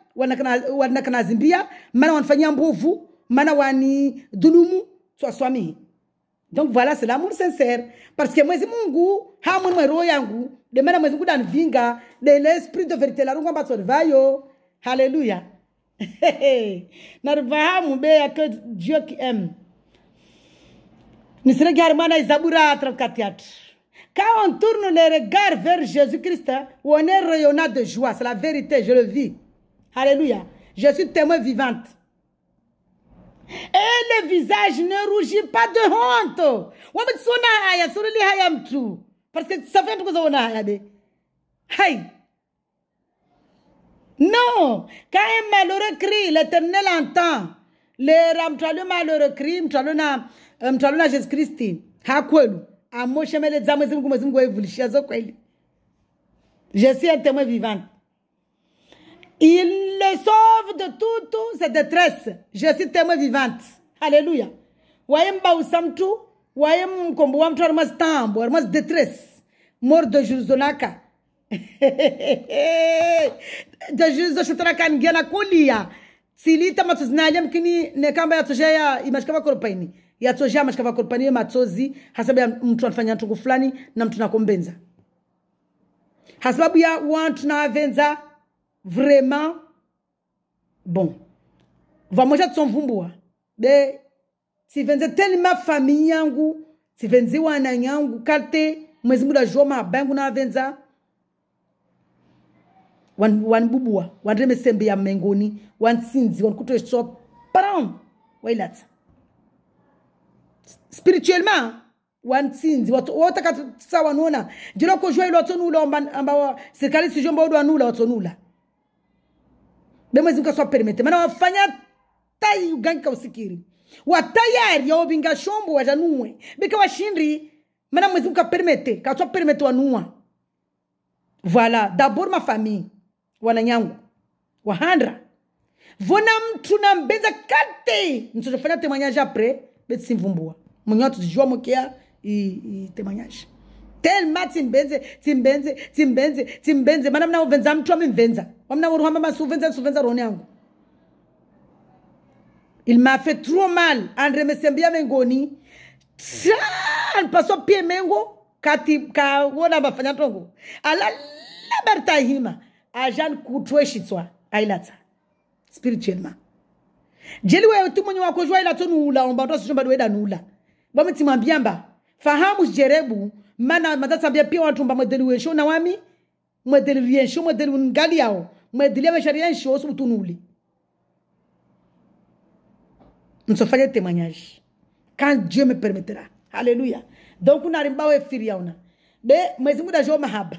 mbovu wani donc voilà c'est l'amour sincère parce que mwezi mungu mwe yangu demana mwezi mungu Vinga, de l'esprit de verite <laughs> dieu qui aime 34 quand on tourne le regard vers jésus christ on est rayonnant de joie c'est la vérité je le vis Alléluia. Je suis témoin vivante. Et le visage ne rougit pas de honte. Parce que ça fait Hey. Non, quand un malheureux crie, l'éternel entend. Le malheureux crie, euh, Je suis un témoin vivant. Il le sauve de toute ses détresses. Je suis témoin vivante. Alléluia. Wayemba usamtu, wayem mkombo wa mtu armas tambo, armas détresse. Mort de Jusonaka. <laughs> de juzo ngena kulia. Silita matuzinalem kini nekamba ya tojea imashikava koropaini. Ya tojea mashikava koropaini matozi hasabu mtu anafanya ntuku fulani na mtu nakombenza. Hasababu ya wantu na avenza Vreman bon. Vamoja ton vumbwa. Be, si venze telima faminyangu, si venze wananyangu, kalte mwenzimu la joma, bangu na venza, wan bubwa, wan remesembe ya mengoni, wan tsinzi, wan kutwechot, paraon, wailat. Spirituelman, wan tsinzi, wotakat sa wan wana, jeno kojwa ilo wato noula, se kare si jombo ou do anoula, wato noula. bemwezinga swaperemete mana wafanya tai uganika usikiri watayari yaobinga shombo waja nuwe bika washindri mana mwezi mukaperemete kaswa peremete wanuwa voila dabord mafamille wananyangu wahandra vona mtu na mbeza kate nsozofanya témoignage apres betsisimvumbua mwenyewa tuzijua mokea témoignage telma timbenze timbenze timbenze timbenze mana mnaovenza mtu amemvenza wamna hamba masuvenza suvenza roni yangu il m'a fait trop mal andre mesembia mengoni tan paso pie mengo kati ka wona bafanya tongo ala laberta hima ajan kutweshitswa ailatsa spirituellement jeli wewe tu mwenye wako jua ila tonu ula omba tosi jomba duweda nula bwame timwambia mba fahamu jerebu mana sambia pia watu mba mwedeli wensho na wami mwedeli wensho mwedeli ngali yao mwadhilia basharian shos butunuli nsofanya temanyaji kan Dieu me permettra haleluya donc unarimba firi yaona be mwezi muda jo mahaba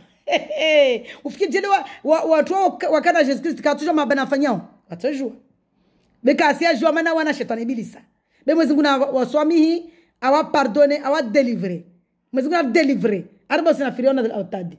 ufike jele wa, wa, watu wakana Yesu Kristo katujua mabana afanyao watajua be kasi ya jua mana wana shetani bilisa be mwezi na waswami hii awa pardone awa deliver mwezi nguna deliver arba sina firiona del autadi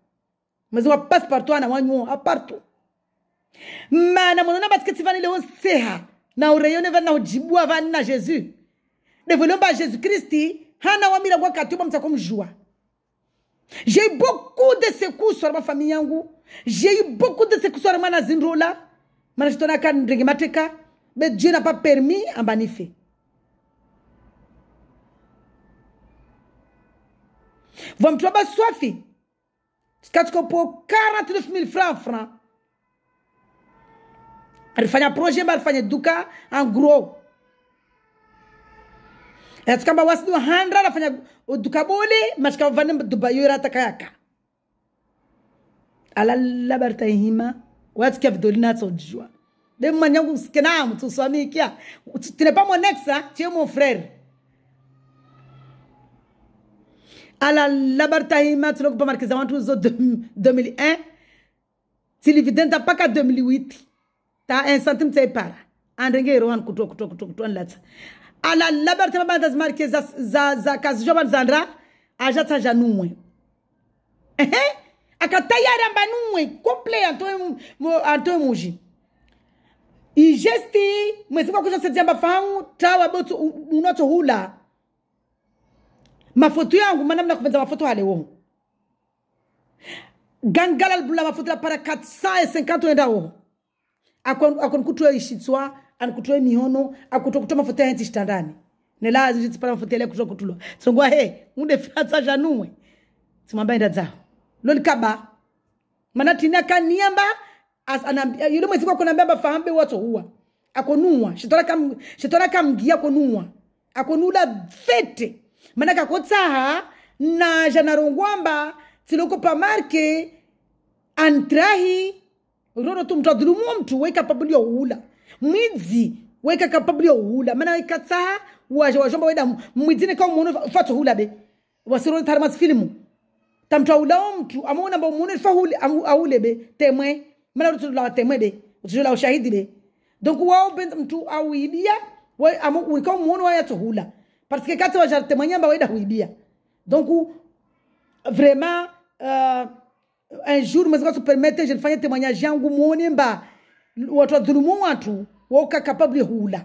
mwezi passe partout ana wanyu apartu mana mwana batike tivanile oseha na ureyone vana ujibua vana Jesu develomba Jésus Christ hana wamira kwa katuba mtakomjua J'ai eu beaucoup de secours sur ma famille yangu. J'ai eu beaucoup de secours sur mana zinrola. Mana jitona kan ndenge mateka. Mais Dieu n'a pas permis en banifé. Vamtoba swafi. Katika pour 49000 francs francs. Alifanya projet ba alifanya duka en gros. Ati e kama wasidu 100 alifanya duka bole mashika vane Dubai yura takayaka. Alalla bartahima watu kia vidoli nato jua. Demu manyangu sikinamu tuswamikia. Tu n'es pas mon ex, hein? A la labar ta ima, te louk pa markeza wan tou zo 2001, ti li viden ta pa ka 2008, ta 1 centime te e para. Andrenge yi rou an koutou, koutou, koutou, an lat. A la labar ta ima bandaz markeza, zaka zi jopan zandra, a jat an jan nou mwen. Ehe, a ka tayyare an ban nou mwen, kouple an tou mwen mouji. I jeste, mwen se mwen koujan se diyan ba faw, an tou mwen moun wote hou la, mafoto yangu manamna kuvenza mafoto hale woho gangala libula mafoto la para 450 enda woho akonikutue ishitswa anikutue mihono akutokutoa mafoto yahenzi xitandani nelazi para mafoto yale kutoa kutulwa tsongwa he ngunde fatsa xanuwe simwamba enda dzaho lolikaba mana tini akaniamba yule mwezi wako nambamba fahambe watu huwa akonuwa xitora kamgia akonuwa akonula fete manaka kotsaha na janarongwamba tsilokopa marke antrahi rono tumtwadhulu mumtu waikapabuli yohula mwidzi waikakapabuli yohula mana weka waja wajomba weda ne mwidzine kaumuone hula be wasiro wasirone thari masifilimu tamtwaulao mtu amaona mba umuone fahule aule be temwe mana rutulawa temwe be utulula ushahidi be donc wao mtu awiibia wa, waya wayatsohula hula Parce que quand tu mba témoigné, tu Donc, vraiment, euh, un jour, je vais te permettre, je vais témoigner, j'ai watu wadhulumu watu wauka capable hula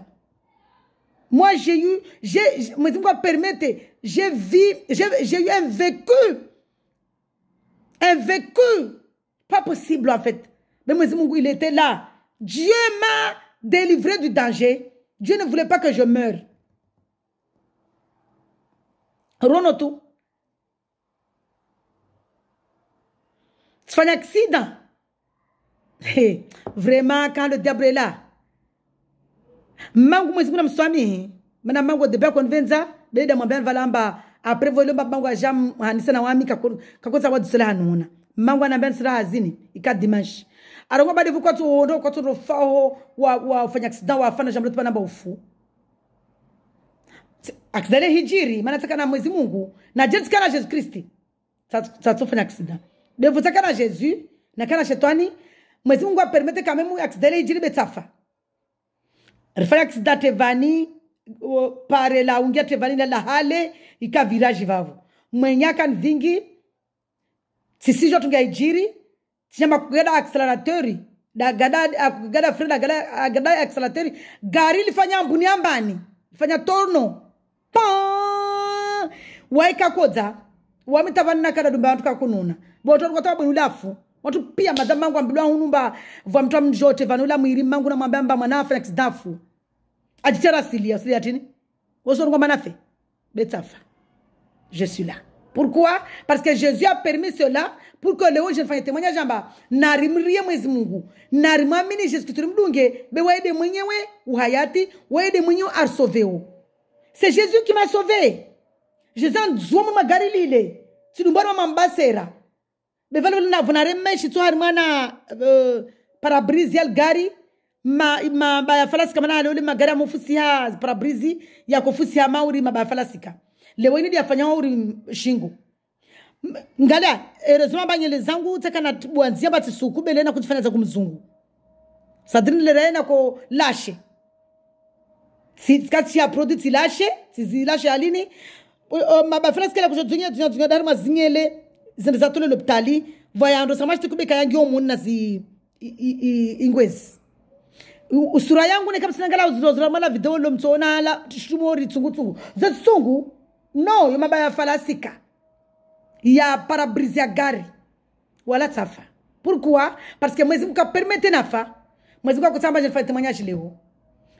moi j'ai eu j'ai vais vous permettre, j'ai vu j'ai eu un vécu un vécu pas possible en fait mais Mwenyezi Mungu il était là Dieu m'a délivré du danger Dieu ne voulait pas que je meure rono tu fanya accident. Hey, vraiment, quand le diable est là, mangu mwezi kuna mswami mana mangu debea konvenza beda mwambia valamba apre vole mba mangu ajam hanisa na wami kakosa wadu sala hanuna mangu anambia sala azini ika dimanche arongo bade vuko tu ondo kwa tu rofaho wa wa un accident wa un accident, tu namba ufu akizalia hijiri, maana takana Mwenyezi Mungu na jenzi kana Yesu Kristi tatufanya aksida devu takana Yesu na kana shetani Mwenyezi Mungu apermete quand même atuzalie hijiri betafa rifanya aksida tevani pare la ungia tevani na la hale ika viraji vavo mwenyaka ni vingi sisijo tunga hijiri tinyama kugada acceleratori gada freda gada acceleratori gari lifanya mbuni ambani lifanya torno pa waikakodza wamitavani dumba watu kakununa botori kwatava bwino lafu watu pia madza mangu ambidwa unumba vwa mtwa mjote vanula mwiri mangu na mwambamba mwanafe na kizidafu achitera silia silia tini wosori nungwa mwanafe betafa je suis là pourquoi parce que jésus a permis cela pour que leo je fanye témoignage amba narimrie mwezi mungu narimwamini jesu kristu rimdunge bewaide mwenyewe uhayati waede mwenyewe arsoveo C'est Jésus qui m'a sauvé. Jésus andzwa magalilile. Sinumbara mambasera. Bevalo na vonare meshi tu harmana euh, parabrise yal gari ma ma bayafalasi kama na leo magari amufusia parabrise ya kufusia mauri mabayafalasika. Leo ini yafanya uri shingo. Ngala erezoma banyele zangu takana bwanzia batisuku belena kujifanya za kumzungu. Sadrini lirena ko lashe kati tsya produit tsilashe tsizilashe alini mabafrase kela kusho dzinye dzinye dzinye darima zinyele zinde zatole lopitali vayando samashiti kubeka yangi omunna zi ingwezi usura yangu ne kabisa ngala uzozora mala video lo mtsona ala shumori tsungu tsungu ze tsungu no yo mabaya falasika ya parabrise ya gari wala tsafa pourquoi parce que mwezi mka nafa mwezi kwa kusamba je fanya temanya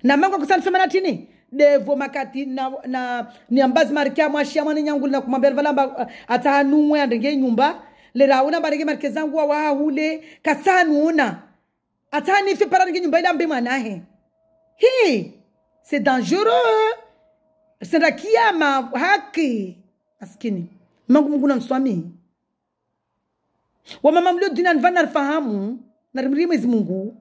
na mango kusana femana tini devo makati na, na niambazi marikia mwashia mwani nyangu na kumambia uh, valamba atahanumwe andenge nyumba le rauna barege marike zangu wa waha hule wawahule kasanuna para nge nyumba ile ambe mwanahe hi c'est dangereux senda kiama haki maskini mangu mungu namswami wamama mlio dina anivana rifahamu narimrie mwezi mungu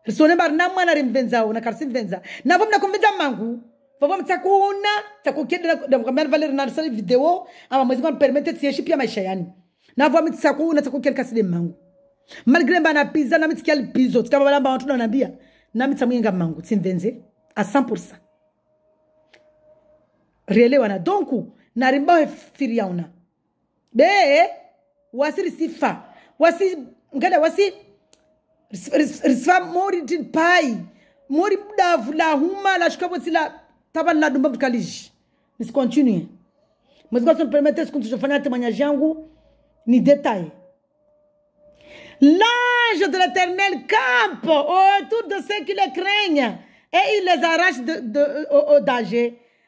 na mwana ri risonemari namwana rimubvenzawo nakarisibvenza navo mnakumvenza mangu vovo mtsakuuna tsakukendelavambalere narisale video ama mwezi kwa kwanipermete tsiyeshi pia maisha yani navo amitsakuuna tsakukeni kasile mmangu mmaligire mbanapiza namitsikiali bizo tikavalamba vantu nanambia namitsamuyenga mmangu tsimvenze a 100 rielewana donku narimbawe firi yauna be wasirisifa wasi ngada wasi, wasi risiva mori tiri pai mori budavu la huma la tavani ladumba mtukaliji nisicontinue mwezikwasi nipermete siku ntichofanya témoignage yangu ni détail l'ange de l'éternel campe autour de ceux qui le craignent et il les arrache de, de, au danger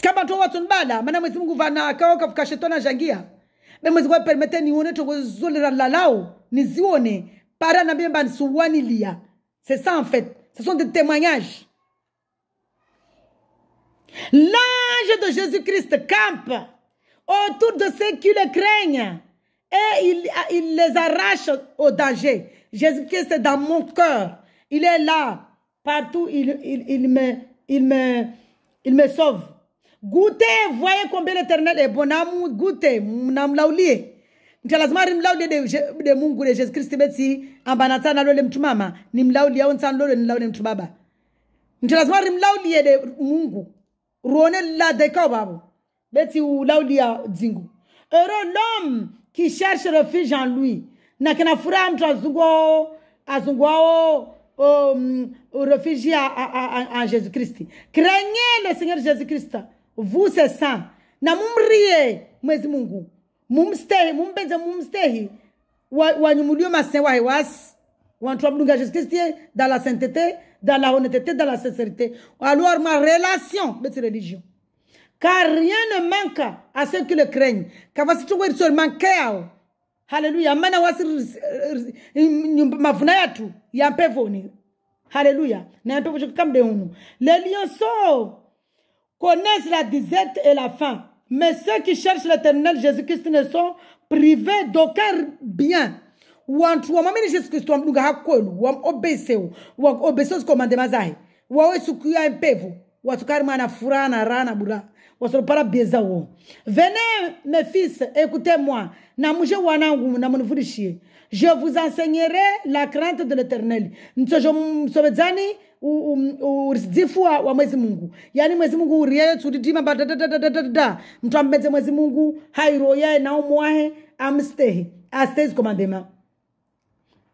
kama to watson bala maana mwezi mungu vana kawa kafuka shetona jangia bemwezi kwa permete nione to zolera lalao nizione para na bemba nsuwani lia c'est ça en fait ce sont des témoignages L'ange de Jésus-Christ campe autour de ceux qui le craignent et il, il les arrache au danger. Jésus-Christ est dans mon cœur. Il est là. Partout, il, il, il, me, il, me, il me sauve. Goûtez, voyez combien l'éternel est bon. Goûtez, nam laulie. Mtalazima nimlaulie de, de Mungu de Yesu Kristo beti ambanata na lole mtumama nimlaulie au nsan lole nimlaulie mtubaba. de Mungu ruone la de babu beti ulaulia dzingu. Heureux l'homme qui cherche refuge en lui na kina furaha mtu azunguao azunguao um, mm, refugie en Jésus-Christ. Craignez le Seigneur Jésus-Christ. Vous ça na mumrie mwezi Mungu, mumstehi mumstehi was dans la sainteté, dans la honnêteté, dans la sincérité. Alors ma relation de cette religion, car rien ne manque à ceux qui le craignent. Kavasituwe seulement Hallelujah. Mana wasi mavuna yatu Haleluya. Na unu. Le connaissent la disette et la faim. Mais ceux qui cherchent l'éternel Jésus-Christ ne sont privés d'aucun bien. Jésus-Christ, wantu wamwamini yesu kristu wamdunga hakwenu waobesewu un zikomandema zahe wawesukuya mpevu watukari mwana furaha na rana, na bura wasolopara bieza wo Venez, mes fils écoutez moi namuje wanangu namunivudishie je vous enseignerai la crainte de l'éternel msojo msovedzani uzifu wa, wa mwezi mungu yaani mwezi mungu uriyaye tsudidima badadadadadada mtu ammedze mwezi mungu hairoyaye naumwahe amstehe astezi komandema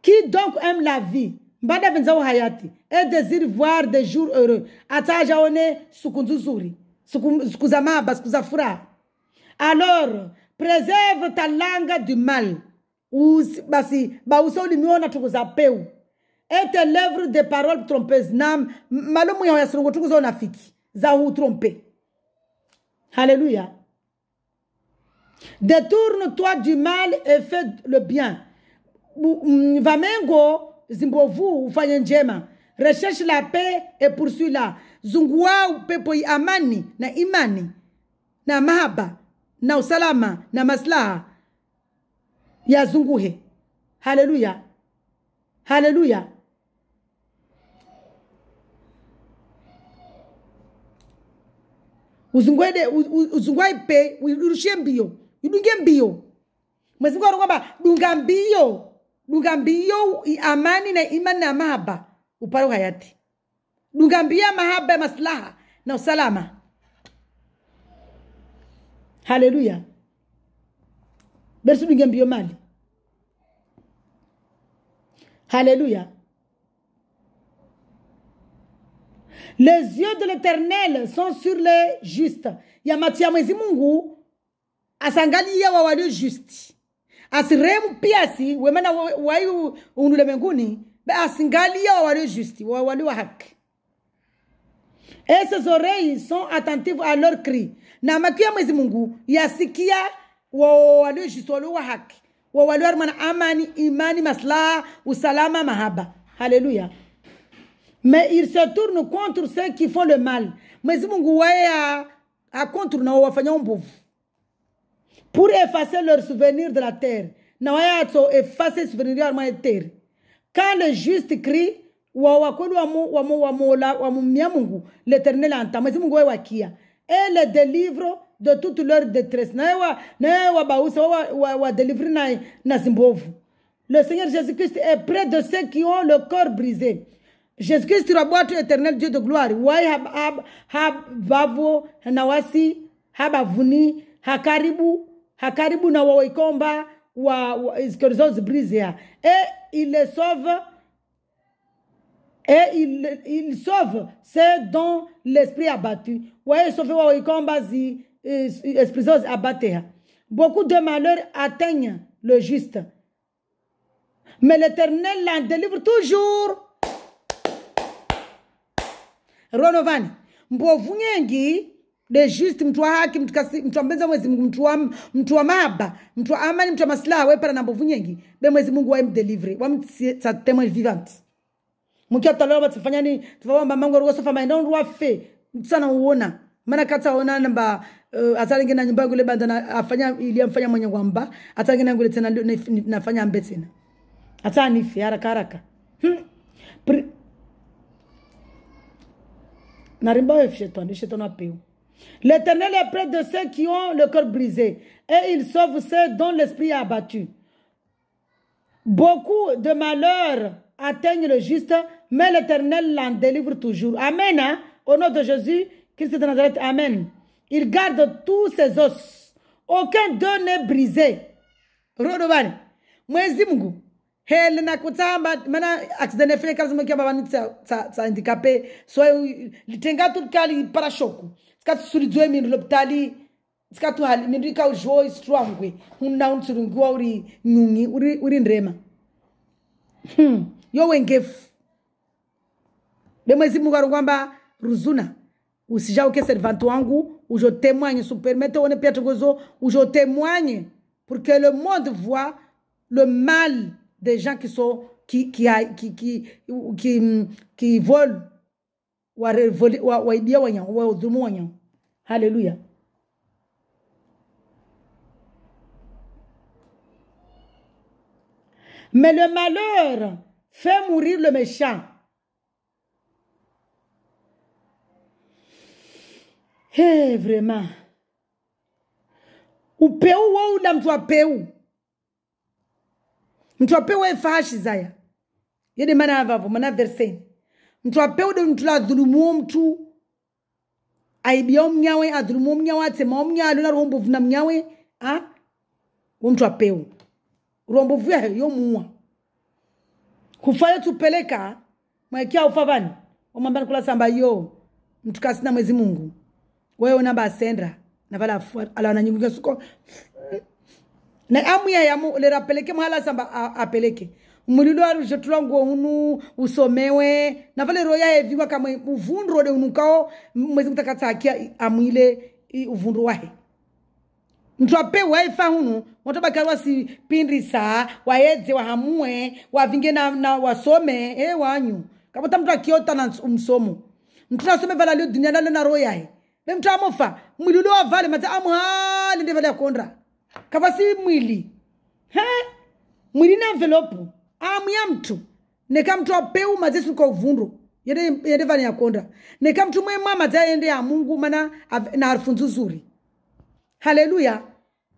qui donc aime la vie mbada vinza uhayati et désire voir des jours heureux hata ajaone siku nzuzuri siku za maba siku za furaha alors préserve ta langue du mal usi, basi bause ulimiona tuku za peu et tes lèvres des paroles trompeuses. Nam, malamu ya yasungu tukuzo nafiki. Zahou trompe. Alléluia. Détourne-toi du mal et fais le bien. Mm, Vamengo, zimbovu, fayenjema. Recherche la paix et poursuis-la. Zungua upepo amani na imani na mahaba na usalama na maslaha yazunguhe. Haleluya, haleluya. uzungwede uzungwai pe urushie mbio udunge mbio mwezi mungu kwamba dunga mbio dunga mbio amani na imani na mahaba upare hayati dunga mbio mahaba ya maslaha na usalama haleluya bersu dunge mbio mali haleluya Les yeux de l'Éternel sont sur les justes. Ya matia mwezi Mungu asangalia wa walio justi. Asiremu piasi wemena wayu unulemenguni be asingalia wa walio justi, wa walio haki. Et ses oreilles sont attentives à leurs cris. Na makia mwezi Mungu yasikia wa walio juste walio haki. Wa walio amani, imani, maslaha, usalama, mahaba. Hallelujah. Mais il se tourne contre ceux qui font le mal. mais Mungu waye akontourna wafanya mbovu. Pour effacer leur souvenir de la terre. Na waye atso effacer souvenir ya la terre. Quand le juste crie, wawakolu wamu wamu wamola wamumia Mungu, l'Éternel entend. Mwenyezi Mungu waye wakia. Et les délivre de toute leur détresse. Na waye wa na waye wabausa wa wa délivrer na na Le Seigneur Jésus-Christ est près de ceux qui ont le corps brisé. Jésus-Christ, tu roi éternel, Dieu de gloire. Wai hab, hab, hab, vavo, nawasi, habavuni, hakaribu, hakaribu na wawaikomba, wa, wa, que les autres Et il les sauve, et il, il sauve ceux dont l'esprit a battu. abattu. Wai sauve wawaikomba zi, esprit abattu. Beaucoup de malheurs atteignent le juste. Mais l'éternel l'en délivre toujours. ronovani vani mbovu nyengi dejust mtu wa haki mtu, kasi, mtu ambenza mwezi mungu mtu wa, mtu wa maba mtu wa amani mtu wa maslaha wepara na mbovu nyengi be mwezi mungu wa waimdelivre wamtsatemwe vivant mukia taloba tsifanyani tuvawamba mango rugosofa maenda ruwafe sana uona mana kata ona namba uh, eh, atalinge na nyumba yangu banda na afanya ili iliyamfanya mwenye kwamba atalinge nangu tena nafanya ambe tena atani atanife haraka haraka hmm. L'éternel est près de ceux qui ont le cœur brisé et il sauve ceux dont l'esprit a abattu. Beaucoup de malheurs atteignent le juste, mais l'éternel l'en délivre toujours. Amen. Hein? Au nom de Jésus, Christ de Nazareth, Amen. Il garde tous ses os. Aucun d'eux n'est brisé. Hele na kutamba mana accident fait kazi mkia baba ni tsa tsa handicapé so eh, litenga tu kali para choco ska dzwe minu lopitali ska tu hali minu ka jo strongwe unna untsurungwa uri nyungi uri uri ndrema hmm yo wengefu bemwezi mungu kwamba ruzuna usijauke servanto wangu ujo témoigne su permete one piatregozo ujo témoigne pour que le monde voit le mal des gens qui sont qui qui qui qui qui, qui volent waibia ou waudhumu wanya alléluia mais le malheur fait mourir le méchant Eh, vraiment. vraiment. peu ou ou mtu peu mtu apewe fahashi zaya yede mana avavo mana verseni muthu apeude muthu ladhulumuwo muthu aibiyawo mnyawe adhulumuwo mnyawe atsemawo mnyawe alona rombovu na mnyawe a wo muthu apeu rombovu yahe yomuwa kufayo tupeleka mwekia ufavani vani omwambani kula samba yo mtu kasina mwezi mungu wewe namba asendra na vala afu alawana nyingu suko na amu ya yamu le rapeleke mahala samba apeleke mulilo arujotulwa nguo unu usomewe na vale roya yeviwa kamwe uvundro de unukao mwezi mutakatsakia amwile uvundro wahe mntu apewa ifa hunu watobakari wasipindisa waedze wahamue wavinge na, na wasome e wanyu kapota mntu akiota na umsomo mntu nasome vala lio dunia nale na roho yahe ve mntu amofa mwili ulio wavale madza amuhali ndevale kondra kavasi mwili he mwili na envelope amu ya mtu neka mtu apeu mazesu kwa uvundu yende yende vani ya konda neka mtu mwe mama dza yende ya Mungu mana na harfunzu zuri haleluya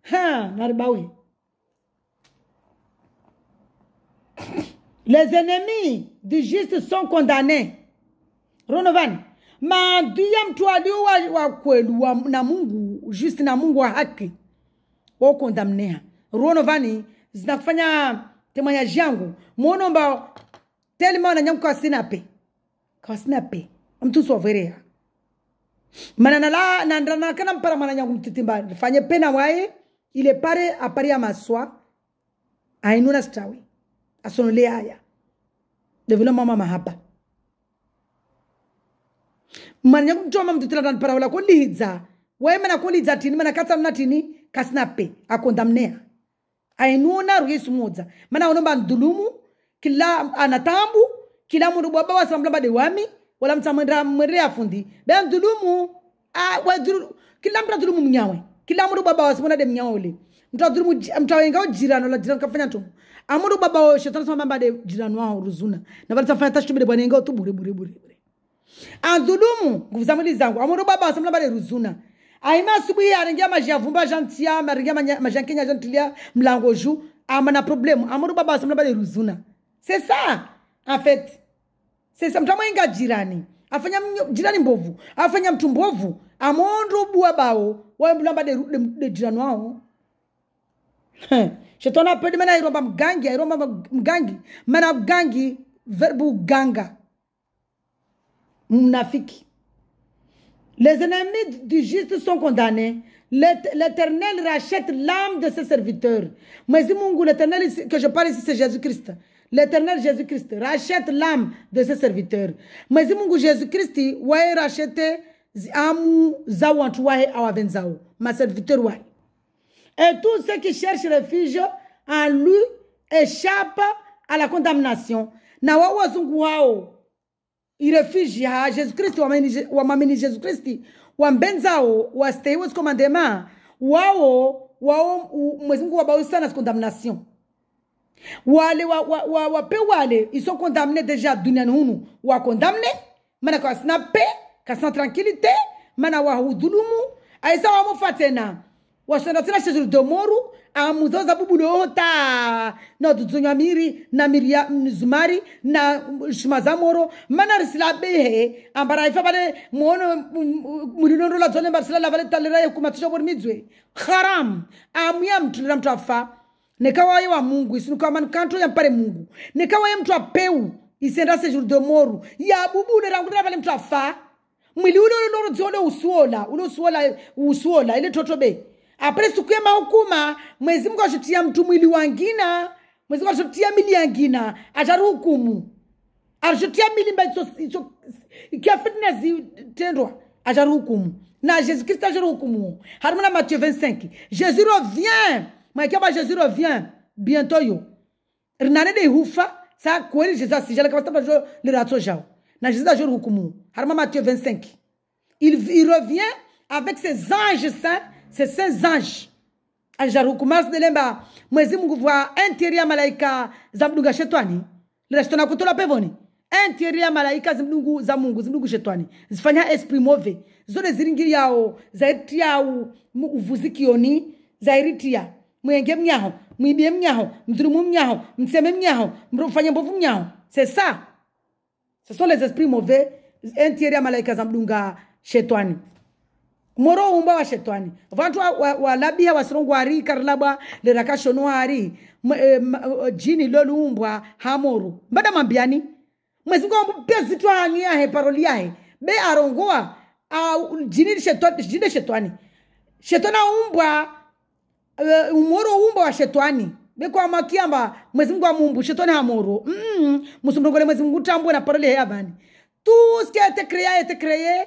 ha naribawi Les ennemis du juste sont condamnés. Ronovan, maadui ya mtu aliyo wa, wa na Mungu, juste na Mungu wa haki wao kondamnea ruono vani zinakufanya temoignage yangu muonomba telema nanyangu kawasinape kawasinape mtu soverea mana nala nandrana kana mpara mwana nyangu mtitimba fanye pena wae ile pare apari ya maswa ainuna stawi asonole haya devilo mama mahapa mana nyangu mtoma mtitila para wala kulidza wae mana kulidza tini mana katsa mna tini kasina kasnape akondamnea ainuna ruhisumudza mana unomba mdhulumu kila anatambu ah, kila mundu bwaba de wami wala mtsamwendera mwerere afundi bea mdhulumu ah, kila mtu adhulumu mnyawe kila mundu bwaba de mnyawe ule mtawengao jirano la jirano kafanya tu amundu baba wo shetani de jirano wao ruzuna na bali balisafanya bwana bwanengao tu bure bure bure bure adhulumu nguvu za mwili zangu amundu baba de ruzuna aimasi bwiya aringia mazhavumba zvantsiya maringia mazhankenya zvantiliya mlango ju amana problemu amuri baba samulabale ruzuna c'est ça en mtu amwainga jirani afanya jirani mbovu afanya mtu mbovu amondobuwa bawo waimbulamba de jirani wawo shetani apede mene airomba mgangi airomba mgangi mene mgangi verbu uganga mnafiki Les ennemis du juste sont condamnés. L'Éternel rachète l'âme de ses serviteurs. Mais l'Éternel que je parle ici, c'est Jésus-Christ. L'Éternel Jésus-Christ rachète l'âme de ses serviteurs. Mais Jésus-Christ, rachète amu de ben ma Et tous ceux qui cherchent refuge en lui échappent à la condamnation. Na wao irefige ha jesu kristi wamamini jesu kristi wambenzao wasteiwe ziko mandema wao wao mwezi mungu wabao sana condamnation wale wape wa, wa, wa wale iso sont deja déjà duniani hunu wakondamne mana kawasina pe kasina tranquilite mana wahudhulumu aisa tena wasonda tena shezulu domoru amuzoza bubudota nodzudzunywa miri namiri ya zumari na shuma zamoro manarisila behe ambaraifa pale muone murinondola dzone marisila la vale talera yekumatsisha kuri midzwe haram amuya mutulira mutu afa nekawaye wa mungu isinukawa manikanto yampare mungu nekawaye mutu apeu isenda sejurudomoru yabubude rangurira pale mutu afa mwili uno unorodziwa neusiola unosiola usiola ile totobe Après siku ya mahukuma mwezi mungu ashotiya mtu mwili wangina mwezi mungu ashotiya mili yangina achari hukumu arishotiya milimba itso, itso, kiafitina zitendwa achari hukumu na jésus christ achari hukumuo harimo na matthieu 25 jésus revient mwakiaba jésus revient bientôt yo de hufa, sa kweli jésus asijala kapasitapao liratso jao na jésus achari hukumuo matthieu 25 il, il revient avec ses anges saints c'est ces anges de lemba, mwezi mungu vwa interia malaika za mdunga shetwani lila shetani akutola pevoni Interia malaika za mdungu za mungu za mdungu shetwani zifanya esprit move zone ziringiri yao za zaitia au uvuzikioni zairitia mwenge mnyaho mwibie mnyaho mdhulumu mnyaho mseme mnyaho mfanye mbovu mnyaho c'est ça ce sont les esprits mauvais entiria malaika za mdunga shetwani moro umba wa shetani vantu walabia wa wasirungu ari kari labwa lirakashonwa ari e, e, jini loluumbwa hamoru mbada mambiani mwezingompya zitu ani he paroli yahe be arongoa jini jine shetani shetani aumbwa uh, e, umoro umba wa shetani bekwama kiamba mwezi mungu amumbu shetani hamoro mm -mm. musumrongole mwezi mungu tambwe na paroli ya avani Tu ce qui a été Te a été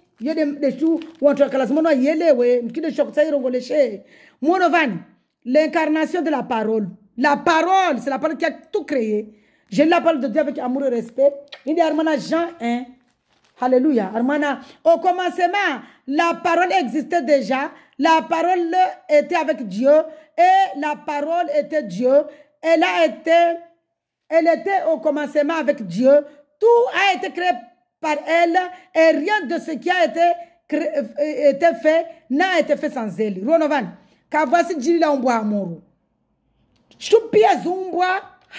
l'incarnation de la parole la parole c'est la parole qui a tout créé je la parole de Dieu avec amour et respect il dit Armana Jean 1 Alléluia Armana au commencement la parole existait déjà la parole était avec Dieu et la parole était Dieu elle a été elle était au commencement avec Dieu tout a été créé par elle et rien de ce qui a été, euh, fait n'a été fait sans elle. Ronovan, kavasi la umbwa amoro. Chupia zumbwa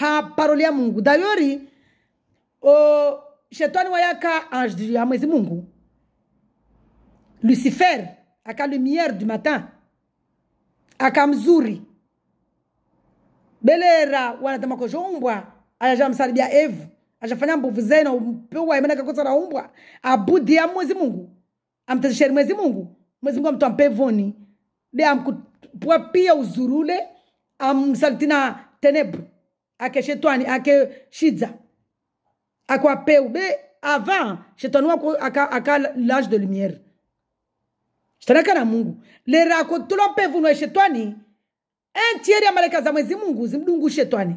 ha parolia Mungu. Dayori, o shetani wayaka ange ya Mungu. Lucifer, aka lumière du matin, aka mzuri. Belera wanatama la Ayajam msaribia Eve. achafanya mbovu zenu upewa imene akakotsa na umbwa abudhi ya mwezi mungu amtazisheni mwezi mungu mwezi mungu amtu ampevoni de amkupwa pia uzurule amsaltina tenebre ake shetani ake shidza akwapeu be avant shetani wako aka, aka l'age de lumière shetani aka na mungu lero akotula mpevunu ya shetani un tiere ya malaika za mwezi mungu zimdungu shetani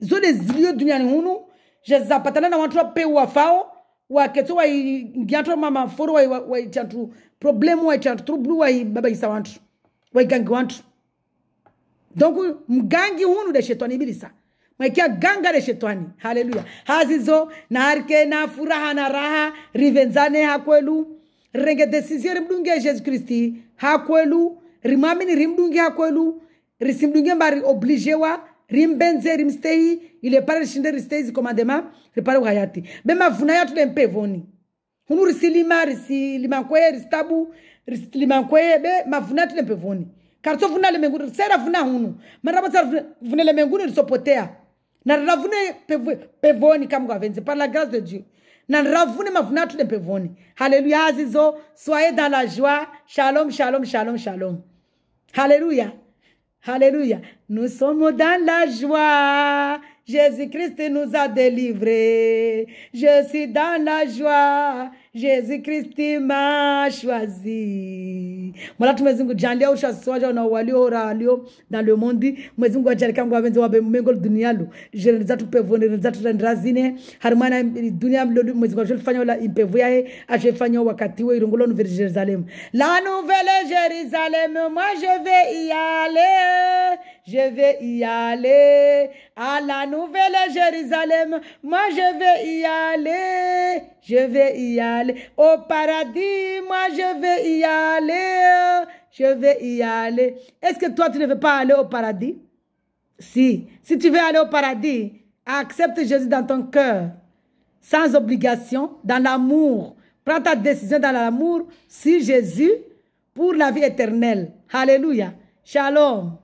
zode ziliyo duniani hunu jezapatana na watu apewu wafao wakhetso wayi ndianthu amama foro wayitchanthu problemu wayitchanthu trublu wayibabaisa wanthu wayigangi wanthu donc mgangi hunu de shetani ibilisa mwaikia ganga de shetani haleluya hazizo na naarike na furaha na raha rivenzane hakwelu renge desizio rimdunge jesu kristi hakwelu rimwamini rimdunge hakwelu risimdunge mbari obligewa rimbenze rimstei ile ilepare rishinde ristei zikomandema ripare uhayati vuna yatu le mpevoni hunu risilima risilimankweye ristabu kwe be mavuna yatu le karisovuna sera vuna hunu vuna marapasavuna lemenguni risopotea na ravune pevoni kwa venze par la grâce de dieu na riravune mavuna yatu mpevoni haleluya azizo soyez dans la joie shalom shalom shalom shalom haleluya Alléluia. Nous sommes dans la joie. Jésus-Christ nous a délivrés. Je suis dans la joie. Jésus-Christ mashwazi choisi. Mola tumezingu jandia ushaswaja unauwalio uraalio dans le monde. Mwezingu ajarika mwa benzi wabe mengol dunialu. Jirani zatu pevone, jirani zatu rendrazine. Harumana dunia mlolu mwezingu ajolifanya wala impevu yae. Ajolifanya wakati we irungolo nouvelle Jérusalem. La nouvelle Jérusalem, moi je vais Je vais y aller à la nouvelle Jérusalem. Moi, je vais y aller. Je vais y aller au paradis. Moi, je vais y aller. Je vais y aller. Est-ce que toi, tu ne veux pas aller au paradis? Si. Si tu veux aller au paradis, accepte Jésus dans ton cœur. Sans obligation, dans l'amour. Prends ta décision dans l'amour. Si Jésus, pour la vie éternelle. Alléluia. Shalom.